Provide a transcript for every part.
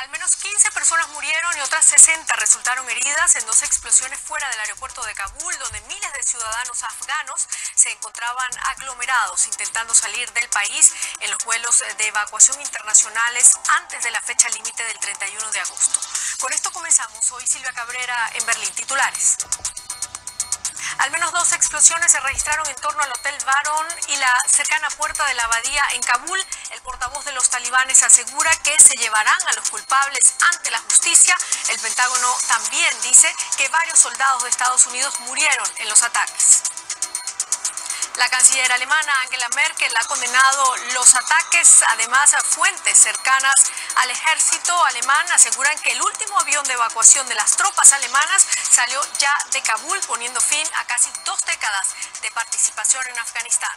Al menos 15 personas murieron y otras 60 resultaron heridas en dos explosiones fuera del aeropuerto de Kabul, donde miles de ciudadanos afganos se encontraban aglomerados intentando salir del país en los vuelos de evacuación internacionales antes de la fecha límite del 31 de agosto. Con esto comenzamos hoy Silvia Cabrera en Berlín. Titulares. Al menos dos explosiones se registraron en torno al Hotel Baron y la cercana puerta de la abadía en Kabul. El portavoz de los talibanes asegura que se llevarán a los culpables ante la justicia. El Pentágono también dice que varios soldados de Estados Unidos murieron en los ataques. La canciller alemana Angela Merkel ha condenado los ataques. Además, a fuentes cercanas al ejército alemán aseguran que el último avión de evacuación de las tropas alemanas salió ya de Kabul, poniendo fin a casi dos décadas de participación en Afganistán.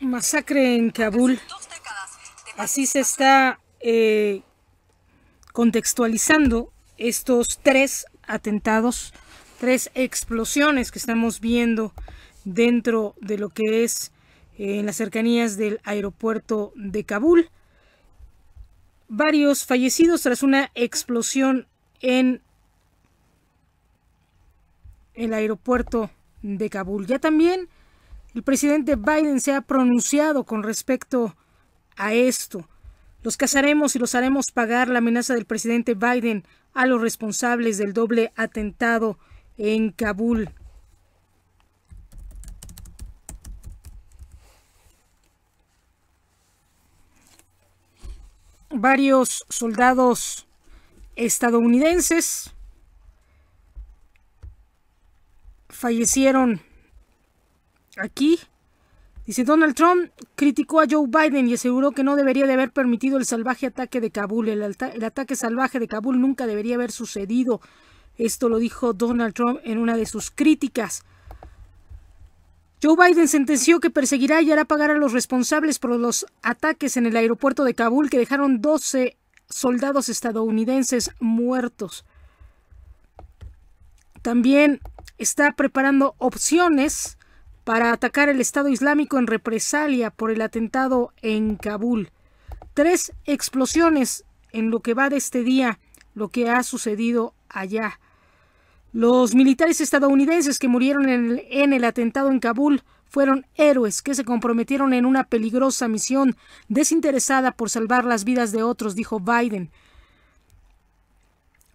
Masacre en Kabul. Así se está eh, contextualizando estos tres atentados, tres explosiones que estamos viendo dentro de lo que es eh, en las cercanías del aeropuerto de Kabul. Varios fallecidos tras una explosión en el aeropuerto de Kabul. Ya también el presidente Biden se ha pronunciado con respecto a esto. Los cazaremos y los haremos pagar la amenaza del presidente Biden a los responsables del doble atentado en Kabul. Varios soldados estadounidenses fallecieron aquí Dice Donald Trump criticó a Joe Biden y aseguró que no debería de haber permitido el salvaje ataque de Kabul. El, ataque salvaje de Kabul nunca debería haber sucedido. Esto lo dijo Donald Trump en una de sus críticas. Joe Biden sentenció que perseguirá y hará pagar a los responsables por los ataques en el aeropuerto de Kabul que dejaron 12 soldados estadounidenses muertos. También está preparando opciones para atacar el Estado Islámico en represalia por el atentado en Kabul. Tres explosiones en lo que va de este día, lo que ha sucedido allá. Los militares estadounidenses que murieron en el, atentado en Kabul fueron héroes que se comprometieron en una peligrosa misión desinteresada por salvar las vidas de otros, dijo Biden.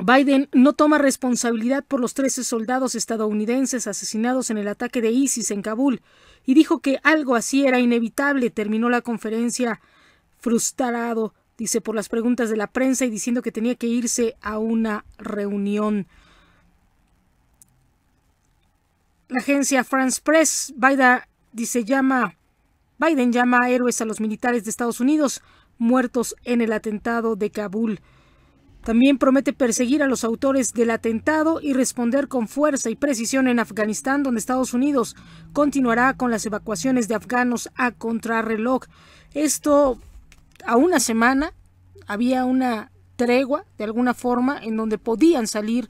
Biden no toma responsabilidad por los 13 soldados estadounidenses asesinados en el ataque de ISIS en Kabul y dijo que algo así era inevitable. Terminó la conferencia frustrado, dice, por las preguntas de la prensa y diciendo que tenía que irse a una reunión. La agencia France Press, Biden, dice, llama, Biden llama a héroes a los militares de Estados Unidos muertos en el atentado de Kabul. También promete perseguir a los autores del atentado y responder con fuerza y precisión en Afganistán, donde Estados Unidos continuará con las evacuaciones de afganos a contrarreloj. Esto a una semana había una tregua, de alguna forma, en donde podían salir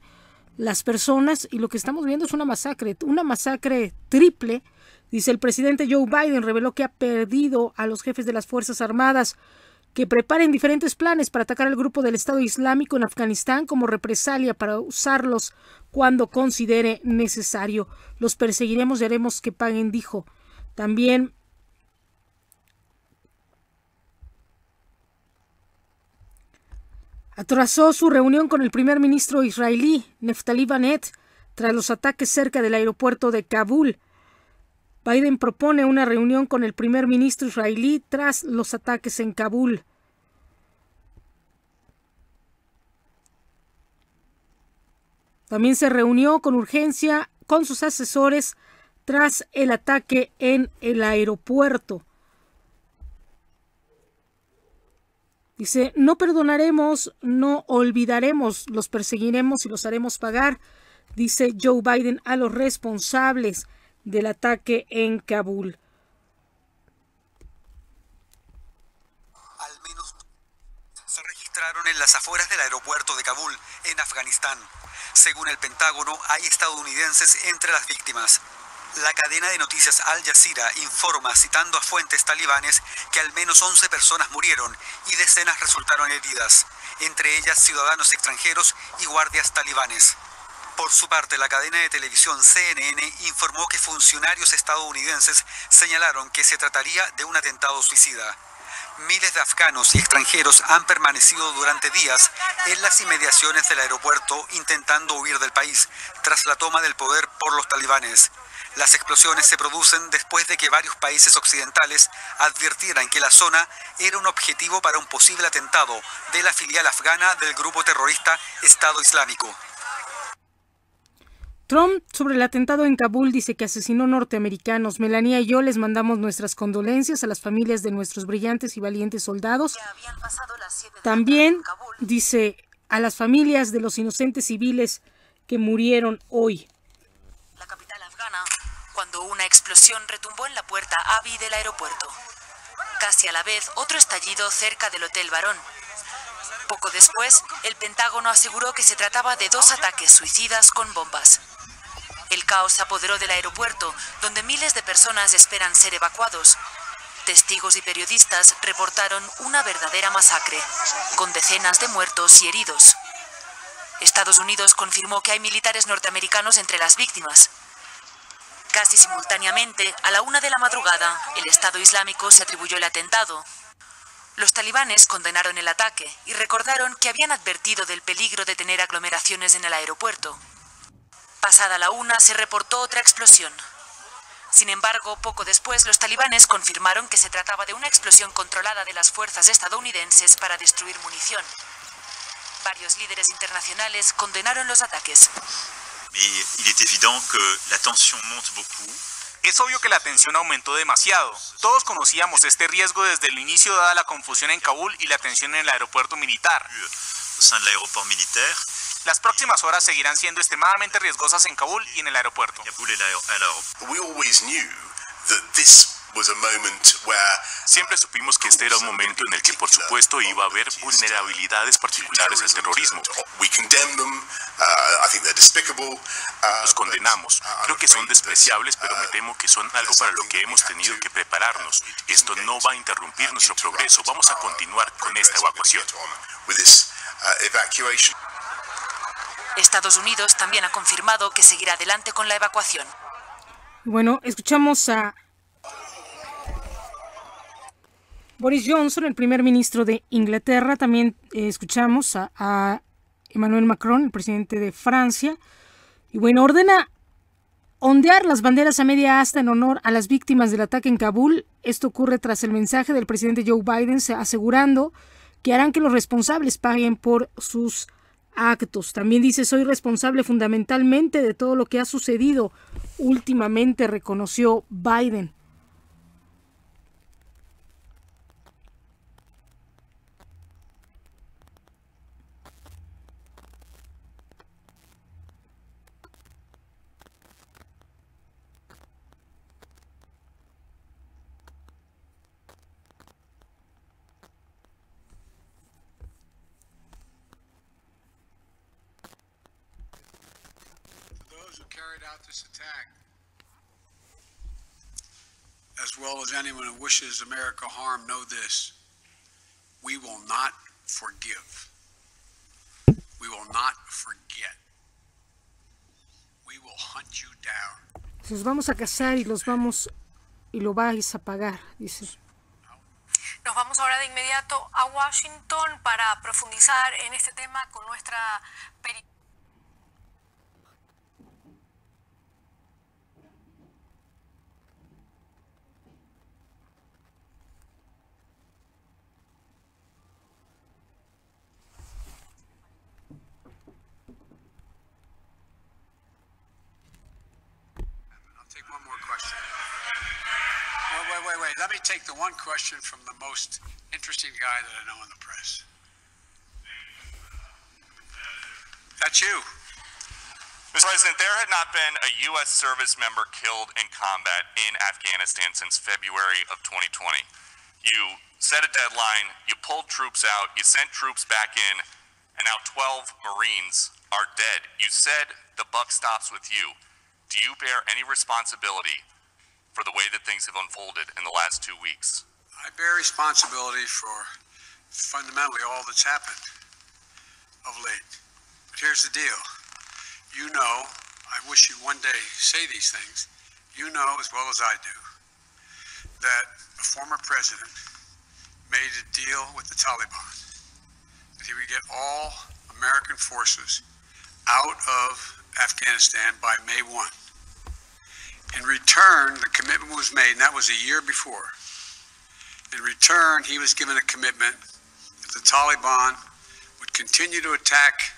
las personas y lo que estamos viendo es una masacre, una masacre triple. Dice el presidente Joe Biden reveló que ha perdido a los jefes de las Fuerzas Armadas que preparen diferentes planes para atacar al grupo del Estado Islámico en Afganistán como represalia para usarlos cuando considere necesario. Los perseguiremos y haremos que paguen, dijo. También atrasó su reunión con el primer ministro israelí, Neftali Banet, tras los ataques cerca del aeropuerto de Kabul Biden propone una reunión con el primer ministro israelí tras los ataques en Kabul. También se reunió con urgencia con sus asesores tras el ataque en el aeropuerto. Dice, no perdonaremos, no olvidaremos, los perseguiremos y los haremos pagar, dice Joe Biden a los responsables del ataque en Kabul. Al menos se registraron en las afueras del aeropuerto de Kabul, en Afganistán. Según el Pentágono, hay estadounidenses entre las víctimas. La cadena de noticias Al Jazeera informa, citando a fuentes talibanes, que al menos 11 personas murieron y decenas resultaron heridas, entre ellas ciudadanos extranjeros y guardias talibanes. Por su parte, la cadena de televisión CNN informó que funcionarios estadounidenses señalaron que se trataría de un atentado suicida. Miles de afganos y extranjeros han permanecido durante días en las inmediaciones del aeropuerto intentando huir del país tras la toma del poder por los talibanes. Las explosiones se producen después de que varios países occidentales advirtieran que la zona era un objetivo para un posible atentado de la filial afgana del grupo terrorista Estado Islámico. Trump sobre el atentado en Kabul dice que asesinó norteamericanos. Melania y yo les mandamos nuestras condolencias a las familias de nuestros brillantes y valientes soldados. También dice a las familias de los inocentes civiles que murieron hoy. La capital afgana, cuando una explosión retumbó en la puerta AVI del aeropuerto. Casi a la vez, otro estallido cerca del Hotel Barón, poco después, el Pentágono aseguró que se trataba de dos ataques suicidas con bombas. El caos se apoderó del aeropuerto, donde miles de personas esperan ser evacuados. Testigos y periodistas reportaron una verdadera masacre, con decenas de muertos y heridos. Estados Unidos confirmó que hay militares norteamericanos entre las víctimas. Casi simultáneamente, a la una de la madrugada, el Estado Islámico se atribuyó el atentado. Los talibanes condenaron el ataque y recordaron que habían advertido del peligro de tener aglomeraciones en el aeropuerto. Pasada la una se reportó otra explosión. Sin embargo, poco después los talibanes confirmaron que se trataba de una explosión controlada de las fuerzas estadounidenses para destruir munición. Varios líderes internacionales condenaron los ataques. Es obvio que la tensión aumentó demasiado. Todos conocíamos este riesgo desde el inicio dada la confusión en Kabul y la tensión en el aeropuerto militar. Las próximas horas seguirán siendo extremadamente riesgosas en Kabul y en el aeropuerto. Siempre supimos que este era un momento en el que, por supuesto, iba a haber vulnerabilidades particulares al terrorismo. Uh, uh, Los condenamos. Uh, Creo que son despreciables, pero me temo que son algo para lo que hemos tenido que prepararnos. Esto no va a interrumpir nuestro progreso. Vamos a continuar con esta evacuación. Estados Unidos también ha confirmado que seguirá adelante con la evacuación. Bueno, escuchamos a Boris Johnson, el primer ministro de Inglaterra. También eh, escuchamos a, Emmanuel Macron, el presidente de Francia. Y bueno, ordena ondear las banderas a media asta en honor a las víctimas del ataque en Kabul. Esto ocurre tras el mensaje del presidente Joe Biden asegurando que harán que los responsables paguen por sus actos. También dice, soy responsable fundamentalmente de todo lo que ha sucedido últimamente, reconoció Biden. this attack, as well as anyone who wishes America harm, know this we will not forgive. We will not forget. We will hunt you down. Los vamos a cazar y los vamos y lo vais a pagar, dice. Nos vamos ahora de inmediato a Washington para profundizar en este tema con nuestra perita. Wait, wait, wait, wait. Let me take the one question from the most interesting guy that I know in the press. That's you. Mr. President, there had not been a U.S. service member killed in combat in Afghanistan since February of 2020. You set a deadline, you pulled troops out, you sent troops back in, and now 12 Marines are dead. You said the buck stops with you. Do you bear any responsibility for the way that things have unfolded in the last two weeks? I bear responsibility for fundamentally all that's happened of late. But here's the deal. You know, I wish you one day say these things, you know as well as I do, that a former president made a deal with the Taliban that he would get all American forces out of Afghanistan by May 1. In return, the commitment was made, and that was a year before. In return, he was given a commitment that the Taliban would continue to attack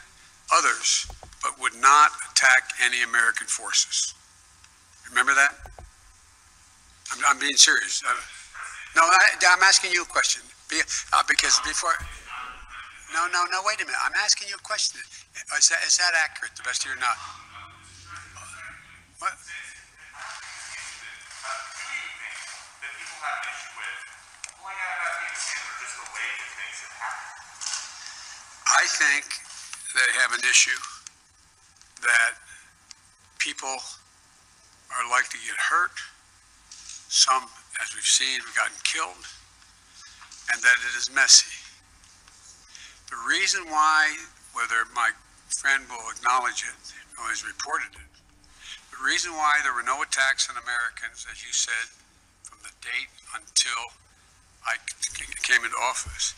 others, but would not attack any American forces. Remember that? I'm, I'm being serious. I, uh, no, I, am asking you a question. Be, uh, because before. No, no, no, wait a minute. I'm asking you a question. Is that, is that accurate, the best of your knowledge? What? have an issue with pulling out or just the way that things have happened? I think they have an issue that people are likely to get hurt. Some, as we've seen, have gotten killed, and that it is messy. The reason why, whether my friend will acknowledge it, or has reported it, the reason why there were no attacks on Americans, as you said, date until I came into office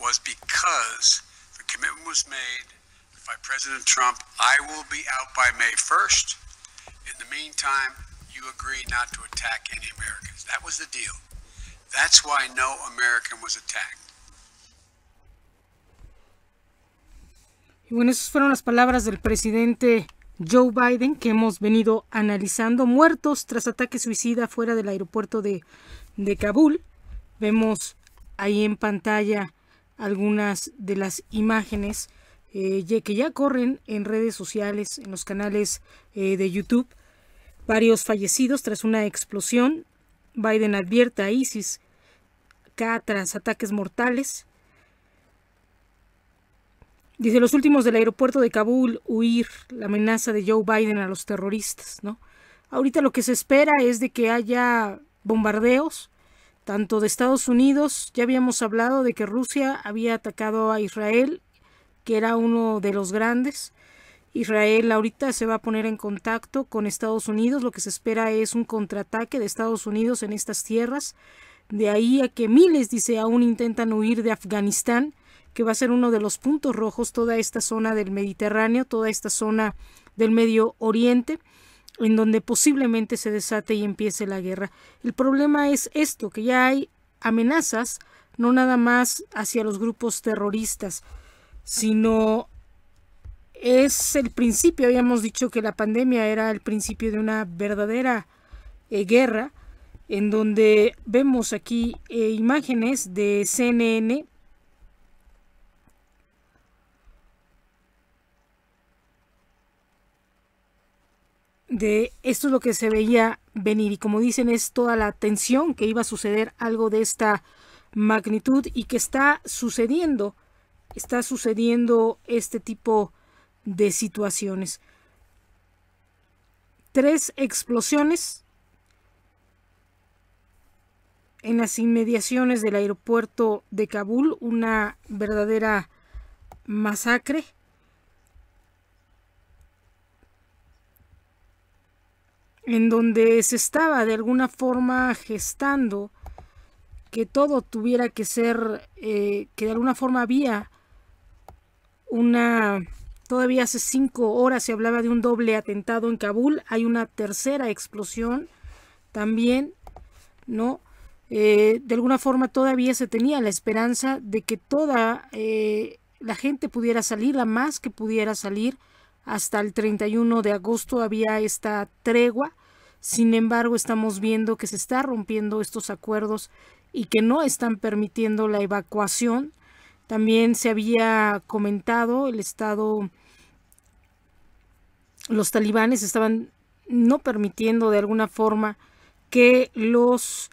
was because the commitment was made by President Trump, I will be out by May 1st. In the meantime, you agree not to attack any Americans. That was the deal. That's why no American was attacked. Y bueno, esas fueron las palabras del presidente Joe Biden, que hemos venido analizando, muertos tras ataque suicida fuera del aeropuerto de, Kabul. Vemos ahí en pantalla algunas de las imágenes eh, que ya corren en redes sociales, en los canales eh, de YouTube. Varios fallecidos tras una explosión. Biden advierte a ISIS K tras ataques mortales. Dice, los últimos del aeropuerto de Kabul, huir, la amenaza de Joe Biden a los terroristas, ¿no? Ahorita lo que se espera es de que haya bombardeos, tanto de Estados Unidos, ya habíamos hablado de que Rusia había atacado a Israel, que era uno de los grandes. Israel ahorita se va a poner en contacto con Estados Unidos, lo que se espera es un contraataque de Estados Unidos en estas tierras, de ahí a que miles, dice, aún intentan huir de Afganistán que va a ser uno de los puntos rojos, toda esta zona del Mediterráneo, toda esta zona del Medio Oriente, en donde posiblemente se desate y empiece la guerra. El problema es esto, que ya hay amenazas, no nada más hacia los grupos terroristas, sino es el principio, habíamos dicho que la pandemia era el principio de una verdadera eh, guerra, en donde vemos aquí eh, imágenes de CNN de esto es lo que se veía venir y como dicen es toda la tensión que iba a suceder algo de esta magnitud y que está sucediendo, está sucediendo este tipo de situaciones. Tres explosiones en las inmediaciones del aeropuerto de Kabul, una verdadera masacre. en donde se estaba de alguna forma gestando que todo tuviera que ser, eh, que de alguna forma había una, todavía hace cinco horas se hablaba de un doble atentado en Kabul, hay una tercera explosión también, ¿no? Eh, de alguna forma todavía se tenía la esperanza de que toda eh, la gente pudiera salir, la más que pudiera salir, hasta el 31 de agosto había esta tregua. Sin embargo, estamos viendo que se está rompiendo estos acuerdos y que no están permitiendo la evacuación. También se había comentado el Estado, los talibanes estaban no permitiendo de alguna forma que los,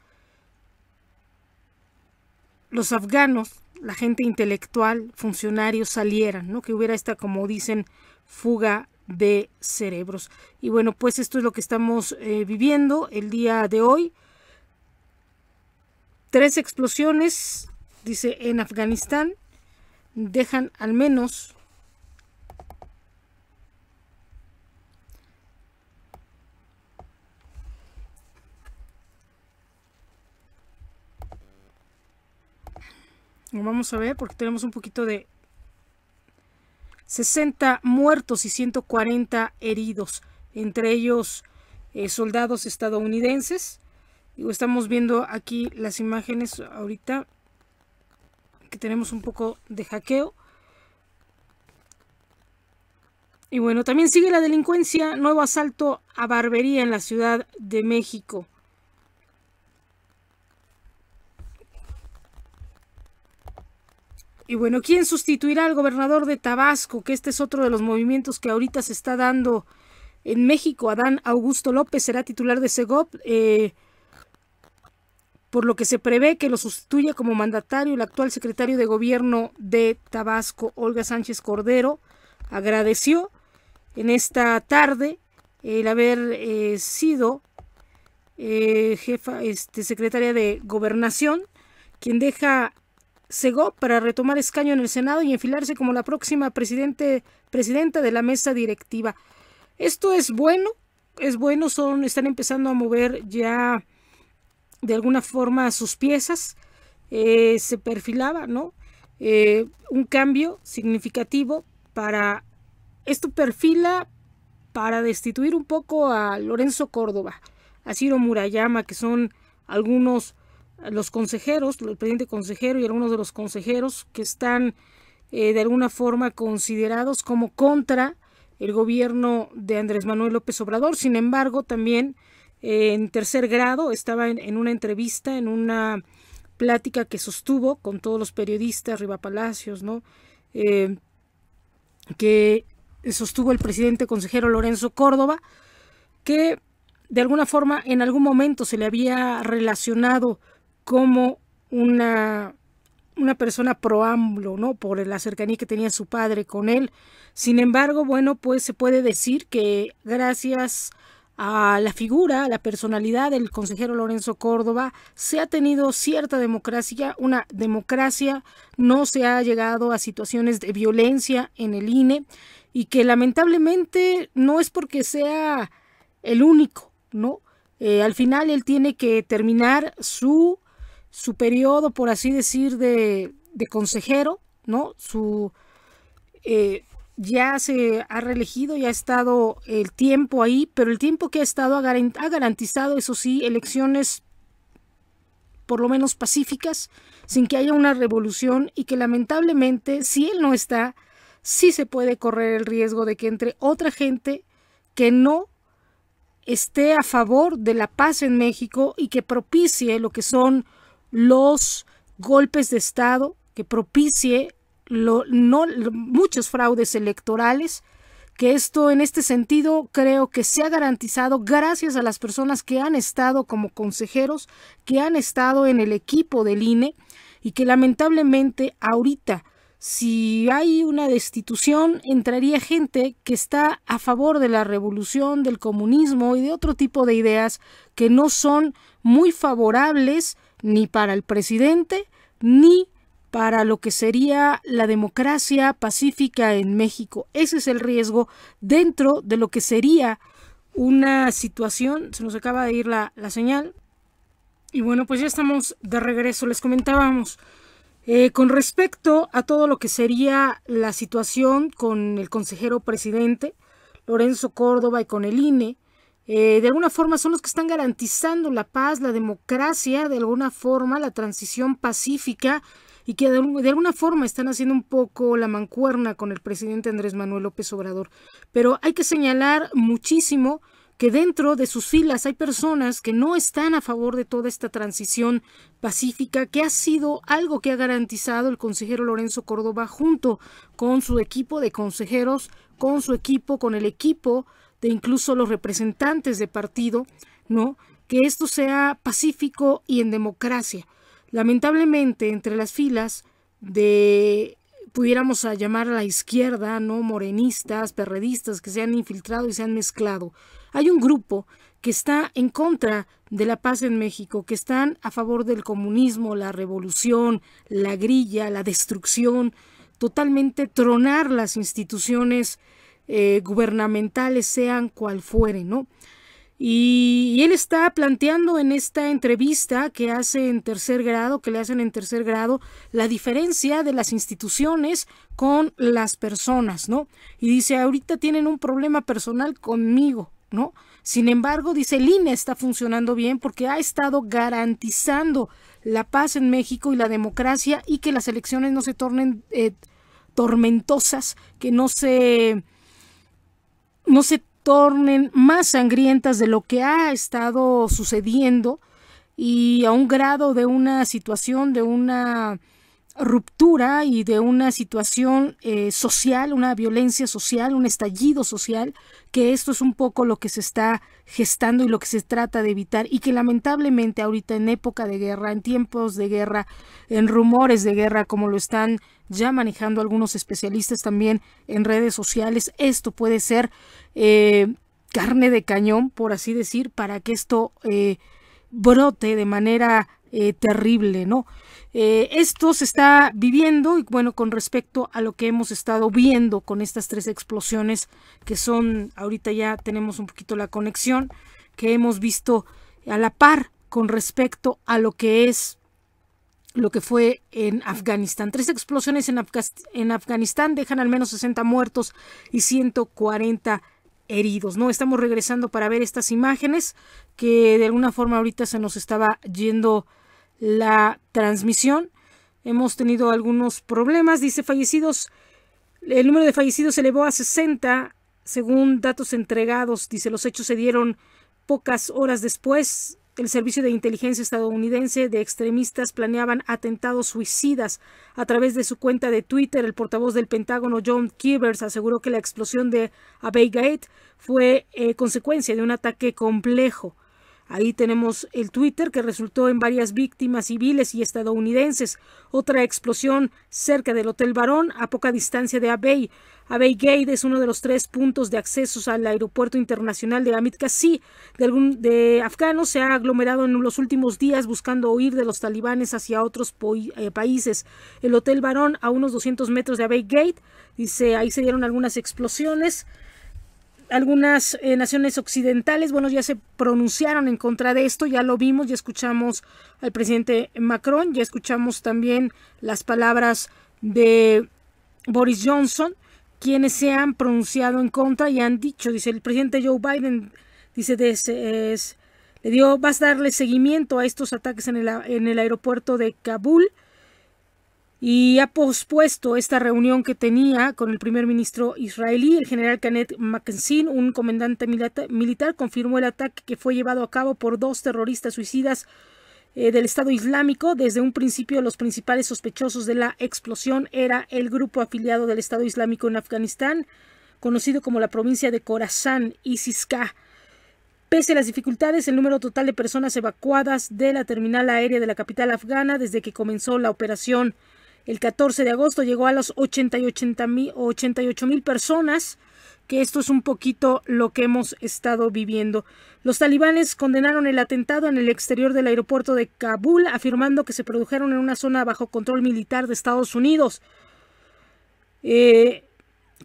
los afganos, la gente intelectual, funcionarios salieran, ¿no? que hubiera esta, como dicen, fuga de cerebros. Y bueno, pues esto es lo que estamos eh, viviendo el día de hoy. Tres explosiones, dice, en Afganistán dejan al menos Vamos a ver porque tenemos un poquito de 60 muertos y 140 heridos, entre ellos eh, soldados estadounidenses. y estamos viendo aquí las imágenes ahorita que tenemos un poco de hackeo. Y bueno, también sigue la delincuencia, nuevo asalto a barbería en la Ciudad de México. Y bueno, ¿quién sustituirá al gobernador de Tabasco? Que este es otro de los movimientos que ahorita se está dando en México. Adán Augusto López será titular de SEGOP, eh, por lo que se prevé que lo sustituya como mandatario el actual secretario de gobierno de Tabasco, Olga Sánchez Cordero. Agradeció en esta tarde el haber eh, sido eh, jefa, este, secretaria de gobernación, quien deja cegó para retomar escaño en el Senado y enfilarse como la próxima presidente, presidenta de la mesa directiva. Esto es bueno, es bueno, son, están empezando a mover ya de alguna forma sus piezas, eh, se perfilaba, ¿no? Eh, un cambio significativo para, esto perfila para destituir un poco a Lorenzo Córdoba, a Ciro Murayama, que son algunos los consejeros, el presidente consejero y algunos de los consejeros que están eh, de alguna forma considerados como contra el gobierno de Andrés Manuel López Obrador. Sin embargo, también eh, en tercer grado estaba en, una entrevista, en una plática que sostuvo con todos los periodistas, Riva Palacios, ¿no? Eh, que sostuvo el presidente consejero Lorenzo Córdoba, que de alguna forma en algún momento se le había relacionado como una, una persona proámbulo ¿no? Por la cercanía que tenía su padre con él. Sin embargo, bueno, pues se puede decir que gracias a la figura, a la personalidad del consejero Lorenzo Córdoba, se ha tenido cierta democracia, una democracia, no se ha llegado a situaciones de violencia en el INE y que lamentablemente no es porque sea el único, ¿no? Eh, al final él tiene que terminar su su periodo, por así decir, de, consejero, ¿no? Su, eh, ya se ha reelegido, ya ha estado el tiempo ahí, pero el tiempo que ha estado ha garantizado, eso sí, elecciones por lo menos pacíficas, sin que haya una revolución y que lamentablemente, si él no está, sí se puede correr el riesgo de que entre otra gente que no esté a favor de la paz en México y que propicie lo que son los golpes de Estado, que propicie no, muchos fraudes electorales, que esto en este sentido creo que se ha garantizado gracias a las personas que han estado como consejeros, que han estado en el equipo del INE y que lamentablemente ahorita si hay una destitución entraría gente que está a favor de la revolución, del comunismo y de otro tipo de ideas que no son muy favorables ni para el presidente, ni para lo que sería la democracia pacífica en México. Ese es el riesgo dentro de lo que sería una situación, se nos acaba de ir la, señal. Y bueno, pues ya estamos de regreso, les comentábamos. Eh, con respecto a todo lo que sería la situación con el consejero presidente, Lorenzo Córdoba, y con el INE, eh, de alguna forma son los que están garantizando la paz, la democracia, de alguna forma la transición pacífica y que de, de, alguna forma están haciendo un poco la mancuerna con el presidente Andrés Manuel López Obrador. Pero hay que señalar muchísimo que dentro de sus filas hay personas que no están a favor de toda esta transición pacífica, que ha sido algo que ha garantizado el consejero Lorenzo Córdoba junto con su equipo de consejeros, con su equipo, con el equipo incluso los representantes de partido, ¿no? Que esto sea pacífico y en democracia. Lamentablemente, entre las filas de pudiéramos llamar a la izquierda, ¿no? Morenistas, perredistas que se han infiltrado y se han mezclado. Hay un grupo que está en contra de la paz en México, que están a favor del comunismo, la revolución, la grilla, la destrucción, totalmente tronar las instituciones eh, gubernamentales, sean cual fuere, ¿no? Y, él está planteando en esta entrevista que hace en tercer grado, que le hacen en tercer grado, la diferencia de las instituciones con las personas, ¿no? Y dice, ahorita tienen un problema personal conmigo, ¿no? Sin embargo, dice, el INE está funcionando bien porque ha estado garantizando la paz en México y la democracia y que las elecciones no se tornen eh, tormentosas, que no se no se tornen más sangrientas de lo que ha estado sucediendo y a un grado de una situación, de una ruptura y de una situación eh, social, una violencia social, un estallido social, que esto es un poco lo que se está gestando y lo que se trata de evitar y que lamentablemente ahorita en época de guerra, en tiempos de guerra, en rumores de guerra, como lo están ya manejando algunos especialistas también en redes sociales, esto puede ser eh, carne de cañón, por así decir, para que esto eh, brote de manera terrible, ¿no? Eh, esto se está viviendo y bueno, con respecto a lo que hemos estado viendo con estas tres explosiones que son, ahorita ya tenemos un poquito la conexión, que hemos visto a la par con respecto a lo que es lo que fue en Afganistán. Tres explosiones en, en Afganistán dejan al menos 60 muertos y 140 heridos, ¿no? Estamos regresando para ver estas imágenes que de alguna forma ahorita se nos estaba yendo la transmisión. Hemos tenido algunos problemas, dice fallecidos. El número de fallecidos se elevó a 60 según datos entregados. Dice, los hechos se dieron pocas horas después. El Servicio de Inteligencia estadounidense de extremistas planeaban atentados suicidas. A través de su cuenta de Twitter, el portavoz del Pentágono, John Kivers, aseguró que la explosión de Abbey Gate fue eh, consecuencia de un ataque complejo. Ahí tenemos el Twitter que resultó en varias víctimas civiles y estadounidenses. Otra explosión cerca del Hotel Barón, a poca distancia de Abbey. Abbey Gate es uno de los tres puntos de acceso al aeropuerto internacional de Amit Karzai. De, afganos se ha aglomerado en los últimos días buscando huir de los talibanes hacia otros eh, países. El Hotel Barón, a unos 200 metros de Abbey Gate, dice ahí se dieron algunas explosiones algunas eh, naciones occidentales, bueno, ya se pronunciaron en contra de esto, ya lo vimos, ya escuchamos al presidente Macron, ya escuchamos también las palabras de Boris Johnson, quienes se han pronunciado en contra y han dicho, dice el presidente Joe Biden, dice, de le dio, vas a darle seguimiento a estos ataques en el, en el aeropuerto de Kabul, y ha pospuesto esta reunión que tenía con el primer ministro israelí. El general Kenneth Mackenzie, un comandante militar, confirmó el ataque que fue llevado a cabo por dos terroristas suicidas eh, del Estado Islámico. Desde un principio, los principales sospechosos de la explosión era el grupo afiliado del Estado Islámico en Afganistán, conocido como la provincia de Khorasan, y Siska. Pese a las dificultades, el número total de personas evacuadas de la terminal aérea de la capital afgana desde que comenzó la operación el 14 de agosto llegó a las 88 mil personas, que esto es un poquito lo que hemos estado viviendo. Los talibanes condenaron el atentado en el exterior del aeropuerto de Kabul, afirmando que se produjeron en una zona bajo control militar de Estados Unidos. Eh,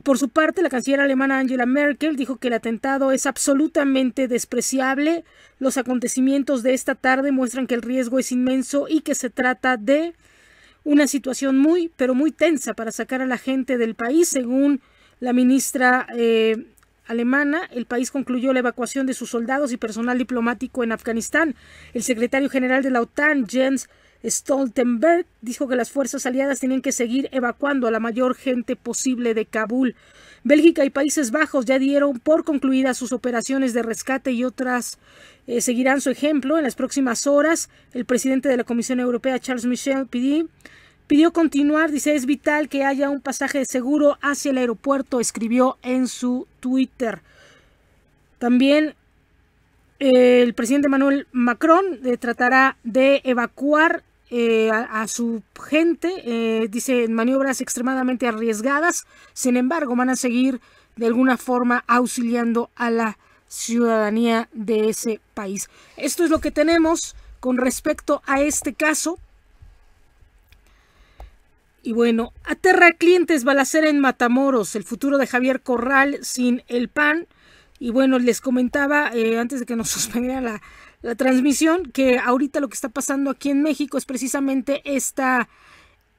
por su parte, la canciller alemana Angela Merkel dijo que el atentado es absolutamente despreciable. Los acontecimientos de esta tarde muestran que el riesgo es inmenso y que se trata de una situación muy, pero muy tensa para sacar a la gente del país. Según la ministra eh, alemana, el país concluyó la evacuación de sus soldados y personal diplomático en Afganistán. El secretario general de la OTAN, Jens Stoltenberg, dijo que las fuerzas aliadas tenían que seguir evacuando a la mayor gente posible de Kabul. Bélgica y Países Bajos ya dieron por concluidas sus operaciones de rescate y otras eh, seguirán su ejemplo. En las próximas horas, el presidente de la Comisión Europea, Charles Michel, pidió, continuar. Dice, es vital que haya un pasaje seguro hacia el aeropuerto, escribió en su Twitter. También eh, el presidente Manuel Macron tratará de evacuar eh, a, su gente, eh, dice, maniobras extremadamente arriesgadas, sin embargo van a seguir de alguna forma auxiliando a la ciudadanía de ese país. Esto es lo que tenemos con respecto a este caso. Y bueno, aterra clientes balacera en Matamoros, el futuro de Javier Corral sin el PAN. Y bueno, les comentaba eh, antes de que nos suspendiera la, la transmisión, que ahorita lo que está pasando aquí en México es precisamente esta,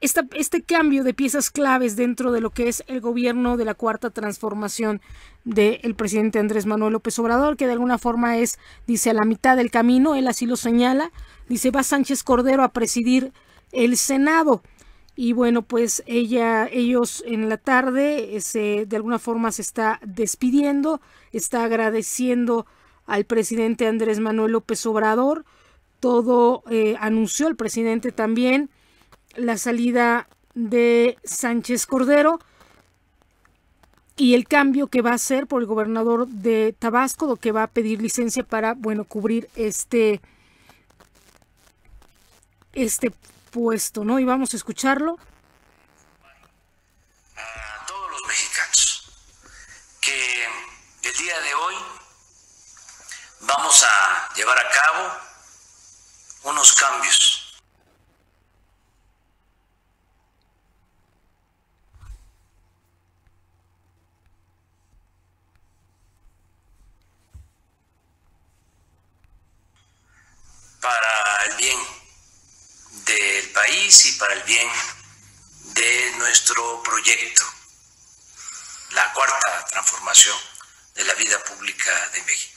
este cambio de piezas claves dentro de lo que es el gobierno de la cuarta transformación del presidente Andrés Manuel López Obrador, que de alguna forma es, dice, a la mitad del camino, él así lo señala, dice, va Sánchez Cordero a presidir el Senado. Y bueno, pues ella, ellos en la tarde eh, de alguna forma se está despidiendo, está agradeciendo al presidente Andrés Manuel López Obrador. Todo eh, anunció el presidente también la salida de Sánchez Cordero y el cambio que va a hacer por el gobernador de Tabasco, lo que va a pedir licencia para, bueno, cubrir este, este puesto, ¿no? Y vamos a escucharlo. A todos los mexicanos que el día de hoy vamos a llevar a cabo unos cambios. para el bien del país y para el bien de nuestro proyecto, la cuarta transformación de la vida pública de México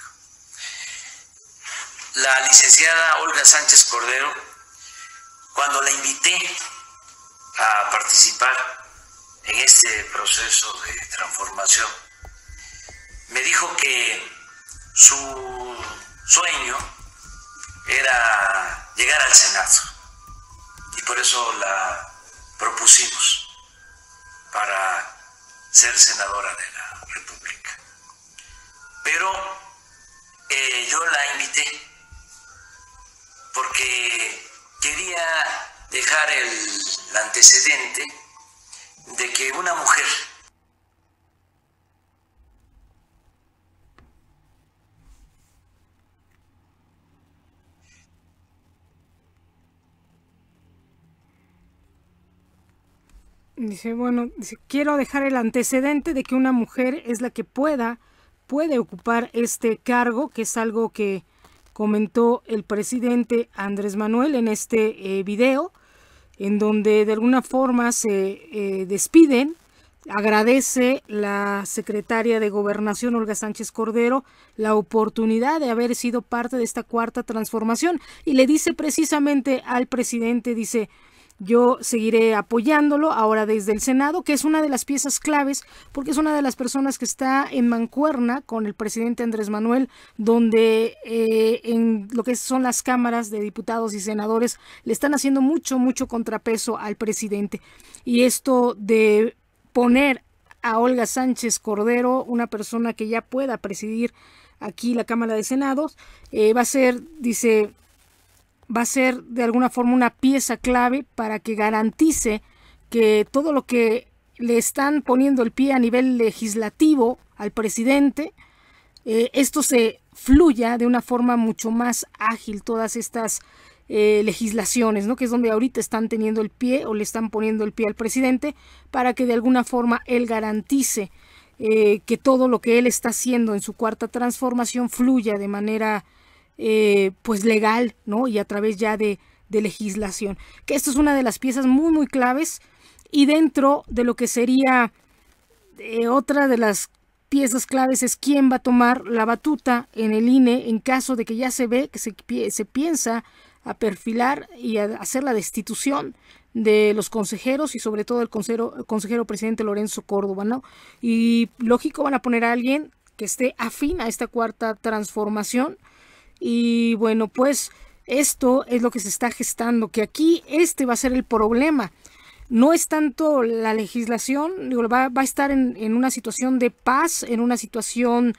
la licenciada Olga Sánchez Cordero, cuando la invité a participar en este proceso de transformación, me dijo que su sueño era llegar al Senado y por eso la propusimos para ser senadora de la República. Pero eh, yo la invité porque quería dejar el, antecedente de que una mujer Dice, bueno, quiero dejar el antecedente de que una mujer es la que pueda, puede ocupar este cargo, que es algo que comentó el presidente Andrés Manuel en este eh, video, en donde de alguna forma se eh, despiden. Agradece la secretaria de Gobernación, Olga Sánchez Cordero, la oportunidad de haber sido parte de esta cuarta transformación y le dice precisamente al presidente, dice, yo seguiré apoyándolo ahora desde el Senado, que es una de las piezas claves, porque es una de las personas que está en mancuerna con el presidente Andrés Manuel, donde eh, en lo que son las cámaras de diputados y senadores le están haciendo mucho, mucho contrapeso al presidente. Y esto de poner a Olga Sánchez Cordero, una persona que ya pueda presidir aquí la Cámara de Senados, eh, va a ser, dice va a ser de alguna forma una pieza clave para que garantice que todo lo que le están poniendo el pie a nivel legislativo al presidente, eh, esto se fluya de una forma mucho más ágil, todas estas eh, legislaciones, ¿no? que es donde ahorita están teniendo el pie o le están poniendo el pie al presidente, para que de alguna forma él garantice eh, que todo lo que él está haciendo en su cuarta transformación fluya de manera eh, pues legal, ¿no? Y a través ya de, legislación. Que esto es una de las piezas muy, muy claves y dentro de lo que sería eh, otra de las piezas claves es quién va a tomar la batuta en el INE en caso de que ya se ve que se, piensa a perfilar y a hacer la destitución de los consejeros y sobre todo el consejero, el consejero presidente Lorenzo Córdoba, ¿no? Y lógico van a poner a alguien que esté afín a esta cuarta transformación y bueno, pues esto es lo que se está gestando, que aquí este va a ser el problema. No es tanto la legislación, digo, va, a estar en, una situación de paz, en una situación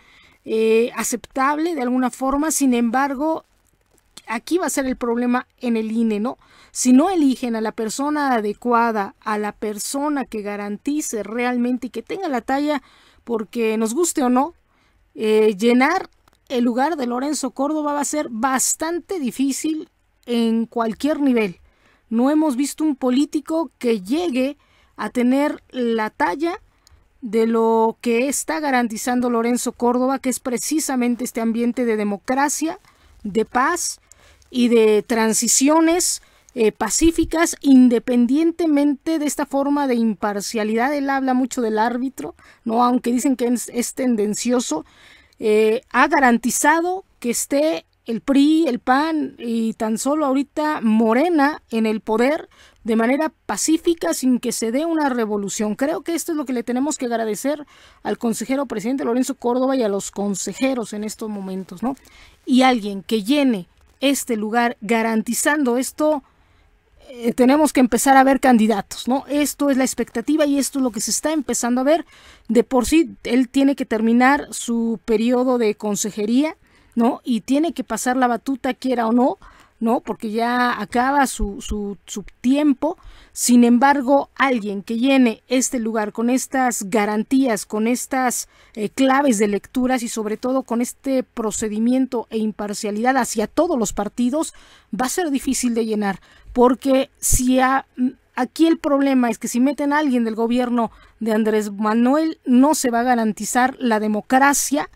eh, aceptable de alguna forma, sin embargo, aquí va a ser el problema en el INE, ¿no? Si no eligen a la persona adecuada, a la persona que garantice realmente y que tenga la talla, porque nos guste o no, eh, llenar el lugar de Lorenzo Córdoba va a ser bastante difícil en cualquier nivel. No hemos visto un político que llegue a tener la talla de lo que está garantizando Lorenzo Córdoba, que es precisamente este ambiente de democracia, de paz y de transiciones eh, pacíficas, independientemente de esta forma de imparcialidad. Él habla mucho del árbitro, ¿no? aunque dicen que es tendencioso, eh, ha garantizado que esté el PRI, el PAN y tan solo ahorita Morena en el poder de manera pacífica sin que se dé una revolución. Creo que esto es lo que le tenemos que agradecer al consejero presidente Lorenzo Córdoba y a los consejeros en estos momentos, ¿no? Y alguien que llene este lugar garantizando esto eh, tenemos que empezar a ver candidatos, ¿no? Esto es la expectativa y esto es lo que se está empezando a ver. De por sí, él tiene que terminar su periodo de consejería, ¿no? Y tiene que pasar la batuta, quiera o no, ¿no? Porque ya acaba su, su, tiempo. Sin embargo, alguien que llene este lugar con estas garantías, con estas eh, claves de lecturas y sobre todo con este procedimiento e imparcialidad hacia todos los partidos, va a ser difícil de llenar. Porque si aquí el problema es que si meten a alguien del gobierno de Andrés Manuel, no se va a garantizar la democracia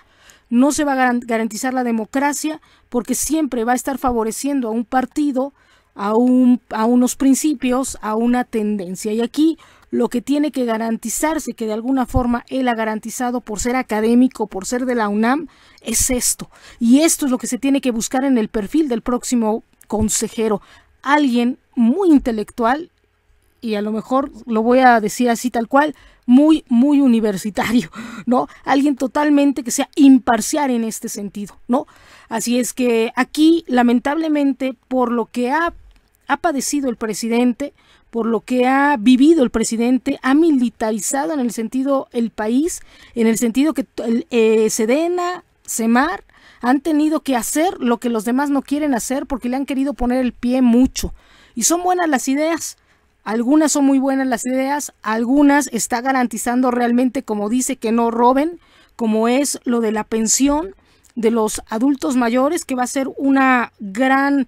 no se va a garantizar la democracia porque siempre va a estar favoreciendo a un partido, a, un, a unos principios, a una tendencia. Y aquí lo que tiene que garantizarse, que de alguna forma él ha garantizado por ser académico, por ser de la UNAM, es esto. Y esto es lo que se tiene que buscar en el perfil del próximo consejero. Alguien muy intelectual y a lo mejor lo voy a decir así tal cual, muy, muy universitario, ¿no? Alguien totalmente que sea imparcial en este sentido, ¿no? Así es que aquí, lamentablemente, por lo que ha, ha padecido el presidente, por lo que ha vivido el presidente, ha militarizado en el sentido el país, en el sentido que eh, Sedena, Semar, han tenido que hacer lo que los demás no quieren hacer porque le han querido poner el pie mucho. Y son buenas las ideas, algunas son muy buenas las ideas, algunas está garantizando realmente, como dice, que no roben, como es lo de la pensión de los adultos mayores, que va a ser una gran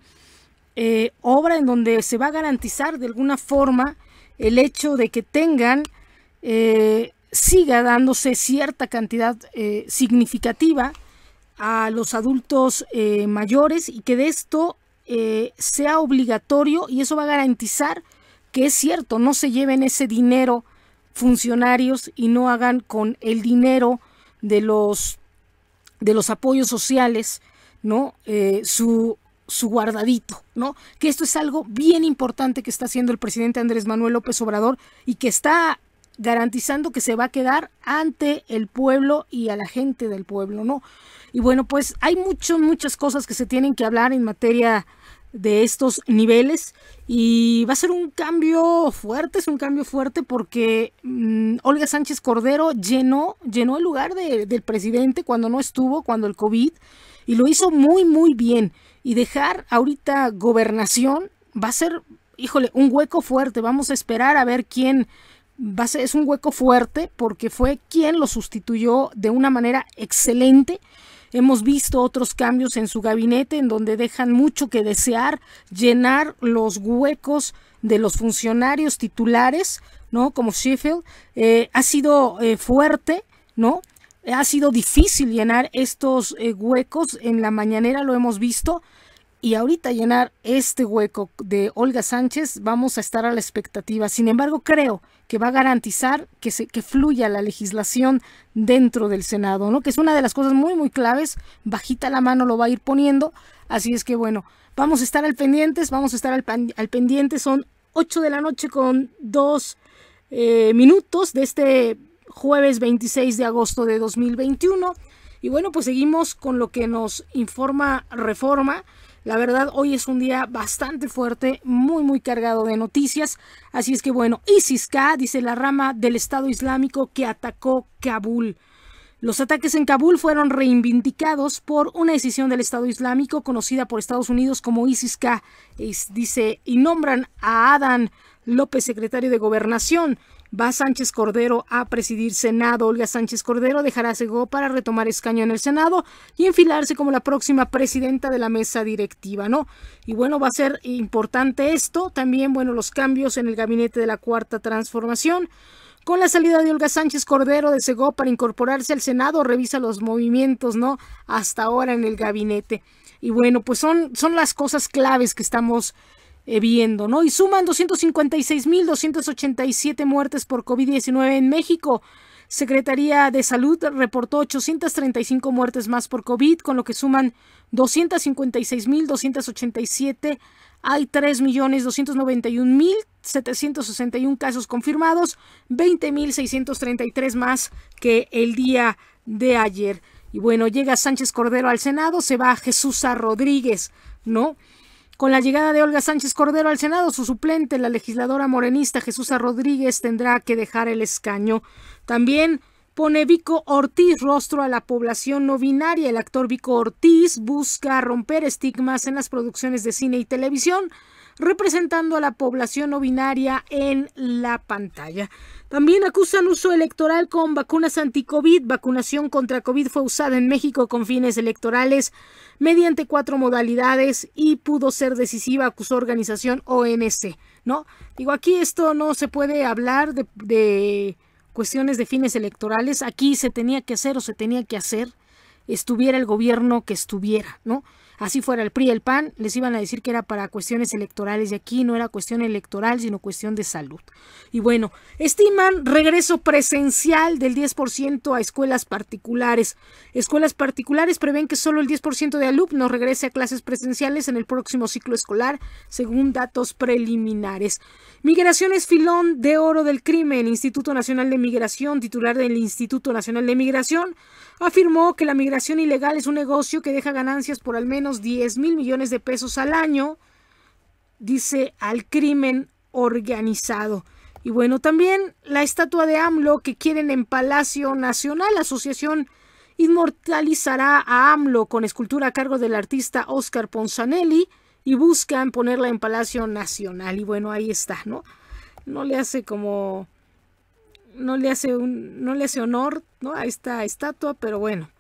eh, obra en donde se va a garantizar de alguna forma el hecho de que tengan, eh, siga dándose cierta cantidad eh, significativa a los adultos mayores y que de esto sea obligatorio y eso va a garantizar que es cierto, no se lleven ese dinero funcionarios y no hagan con el dinero de los de los apoyos sociales, ¿no? Eh, su, su guardadito, ¿no? Que esto es algo bien importante que está haciendo el presidente Andrés Manuel López Obrador y que está garantizando que se va a quedar ante el pueblo y a la gente del pueblo, ¿no? Y bueno, pues hay muchas, muchas cosas que se tienen que hablar en materia de estos niveles y va a ser un cambio fuerte, es un cambio fuerte porque mm, Olga Sánchez Cordero llenó, llenó el lugar del presidente cuando no estuvo, cuando el COVID, y lo hizo muy, muy bien. Y dejar ahorita gobernación va a ser, híjole, un hueco fuerte, vamos a esperar a ver quién, va a ser, es un hueco fuerte porque fue quien lo sustituyó de una manera excelente Hemos visto otros cambios en su gabinete en donde dejan mucho que desear, llenar los huecos de los funcionarios titulares, ¿no? Como Sheffield, eh, ha sido eh, fuerte, ¿no? Ha sido difícil llenar estos eh, huecos. En la mañanera lo hemos visto y ahorita llenar este hueco de Olga Sánchez, vamos a estar a la expectativa. Sin embargo, creo que va a garantizar que, se, que fluya la legislación dentro del Senado, ¿no? Que es una de las cosas muy, muy claves. Bajita la mano lo va a ir poniendo. Así es que, bueno, vamos a estar al pendiente. vamos a estar al, pendiente. Son 8 de la noche con dos eh, minutos de este jueves 26 de agosto de 2021. Y bueno, pues seguimos con lo que nos informa Reforma la verdad, hoy es un día bastante fuerte, muy, muy cargado de noticias. Así es que bueno, ISIS-K, dice la rama del Estado Islámico que atacó Kabul. Los ataques en Kabul fueron reivindicados por una decisión del Estado Islámico conocida por Estados Unidos como ISIS-K, dice, y nombran a Adán López, secretario de Gobernación, Va Sánchez Cordero a presidir Senado. Olga Sánchez Cordero dejará Segó para retomar escaño en el Senado y enfilarse como la próxima presidenta de la mesa directiva, ¿no? Y bueno, va a ser importante esto. También, bueno, los cambios en el gabinete de la Cuarta Transformación. Con la salida de Olga Sánchez Cordero de Segó para incorporarse al Senado, revisa los movimientos, ¿no? Hasta ahora en el gabinete. Y bueno, pues son, son las cosas claves que estamos eh, viendo, ¿no? Y suman 256.287 muertes por COVID-19 en México. Secretaría de Salud reportó 835 muertes más por COVID, con lo que suman 256.287. Hay 3.291.761 casos confirmados, 20.633 más que el día de ayer. Y bueno, llega Sánchez Cordero al Senado, se va Jesús Rodríguez, ¿no? Con la llegada de Olga Sánchez Cordero al Senado, su suplente, la legisladora morenista Jesús Rodríguez, tendrá que dejar el escaño. También pone Vico Ortiz rostro a la población no binaria. El actor Vico Ortiz busca romper estigmas en las producciones de cine y televisión, representando a la población no binaria en la pantalla. También acusan uso electoral con vacunas anti-COVID, Vacunación contra COVID fue usada en México con fines electorales mediante cuatro modalidades y pudo ser decisiva, acusó organización ONC. ¿No? Digo, aquí esto no se puede hablar de, de cuestiones de fines electorales. Aquí se tenía que hacer o se tenía que hacer, estuviera el gobierno que estuviera, ¿no? así fuera el PRI, el PAN, les iban a decir que era para cuestiones electorales y aquí no era cuestión electoral, sino cuestión de salud. Y bueno, estiman regreso presencial del 10% a escuelas particulares. Escuelas particulares prevén que solo el 10% de alumnos regrese a clases presenciales en el próximo ciclo escolar, según datos preliminares. Migración filón de oro del crimen. Instituto Nacional de Migración, titular del Instituto Nacional de Migración, afirmó que la migración ilegal es un negocio que deja ganancias por al menos 10 mil millones de pesos al año, dice, al crimen organizado. Y bueno, también la estatua de AMLO que quieren en Palacio Nacional, la asociación inmortalizará a AMLO con escultura a cargo del artista Oscar Ponzanelli y buscan ponerla en Palacio Nacional. Y bueno, ahí está, ¿no? No le hace como no le hace, un, no le hace honor ¿no? a esta estatua, pero bueno.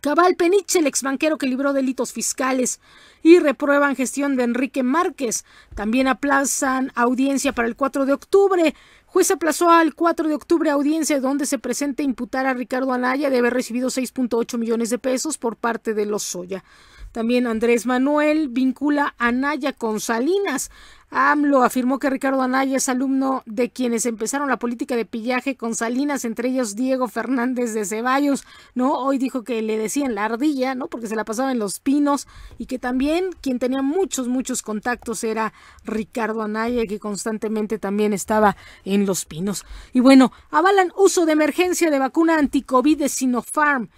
Cabal Peniche, el ex banquero que libró delitos fiscales y reprueban gestión de Enrique Márquez. También aplazan audiencia para el 4 de octubre. Juez aplazó al 4 de octubre audiencia donde se presenta imputar a Ricardo Anaya de haber recibido 6.8 millones de pesos por parte de los Soya también Andrés Manuel vincula a Anaya con Salinas. AMLO afirmó que Ricardo Anaya es alumno de quienes empezaron la política de pillaje con Salinas, entre ellos Diego Fernández de Ceballos, ¿no? Hoy dijo que le decían la ardilla, ¿no? Porque se la pasaba en los pinos y que también quien tenía muchos, muchos contactos era Ricardo Anaya, que constantemente también estaba en los pinos. Y bueno, avalan uso de emergencia de vacuna anticovid de Sinopharm.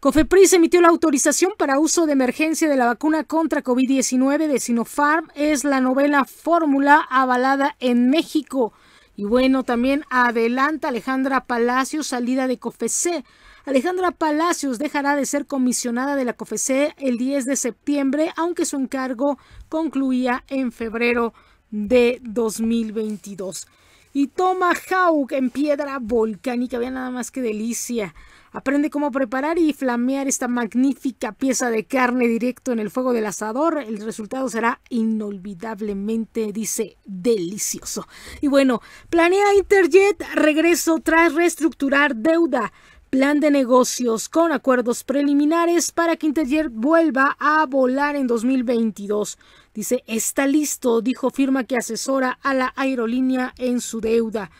COFEPRIS emitió la autorización para uso de emergencia de la vacuna contra COVID-19 de Sinopharm. Es la novela fórmula avalada en México. Y bueno, también adelanta Alejandra Palacios salida de Cofecé. Alejandra Palacios dejará de ser comisionada de la Cofecé el 10 de septiembre, aunque su encargo concluía en febrero de 2022. Y toma Hawk en piedra volcánica, vean nada más que delicia. Aprende cómo preparar y flamear esta magnífica pieza de carne directo en el fuego del asador. El resultado será inolvidablemente, dice, delicioso. Y bueno, planea Interjet regreso tras reestructurar deuda. Plan de negocios con acuerdos preliminares para que Interjet vuelva a volar en 2022. Dice, está listo, dijo firma que asesora a la aerolínea en su deuda.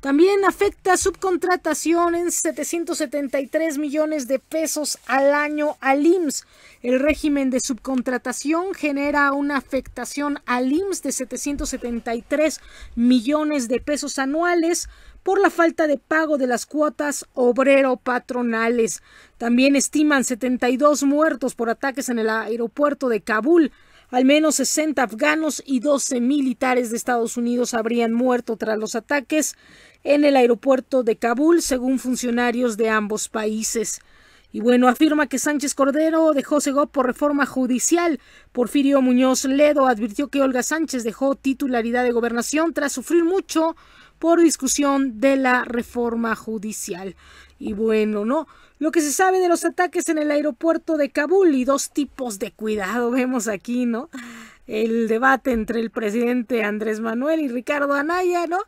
También afecta subcontratación en 773 millones de pesos al año al IMSS. El régimen de subcontratación genera una afectación al IMSS de 773 millones de pesos anuales por la falta de pago de las cuotas obrero-patronales. También estiman 72 muertos por ataques en el aeropuerto de Kabul. Al menos 60 afganos y 12 militares de Estados Unidos habrían muerto tras los ataques en el aeropuerto de Kabul, según funcionarios de ambos países. Y bueno, afirma que Sánchez Cordero dejó Cegó por reforma judicial. Porfirio Muñoz Ledo advirtió que Olga Sánchez dejó titularidad de gobernación tras sufrir mucho por discusión de la reforma judicial. Y bueno, ¿no? Lo que se sabe de los ataques en el aeropuerto de Kabul y dos tipos de cuidado vemos aquí, ¿no? El debate entre el presidente Andrés Manuel y Ricardo Anaya, ¿no?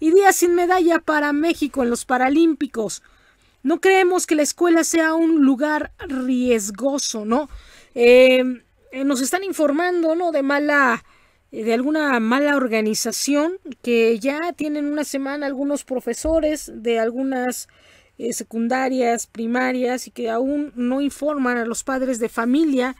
Y día sin medalla para México en los Paralímpicos. No creemos que la escuela sea un lugar riesgoso, ¿no? Em, eh, nos están informando, ¿no? De mala de alguna mala organización que ya tienen una semana algunos profesores de algunas eh, secundarias, primarias y que aún no informan a los padres de familia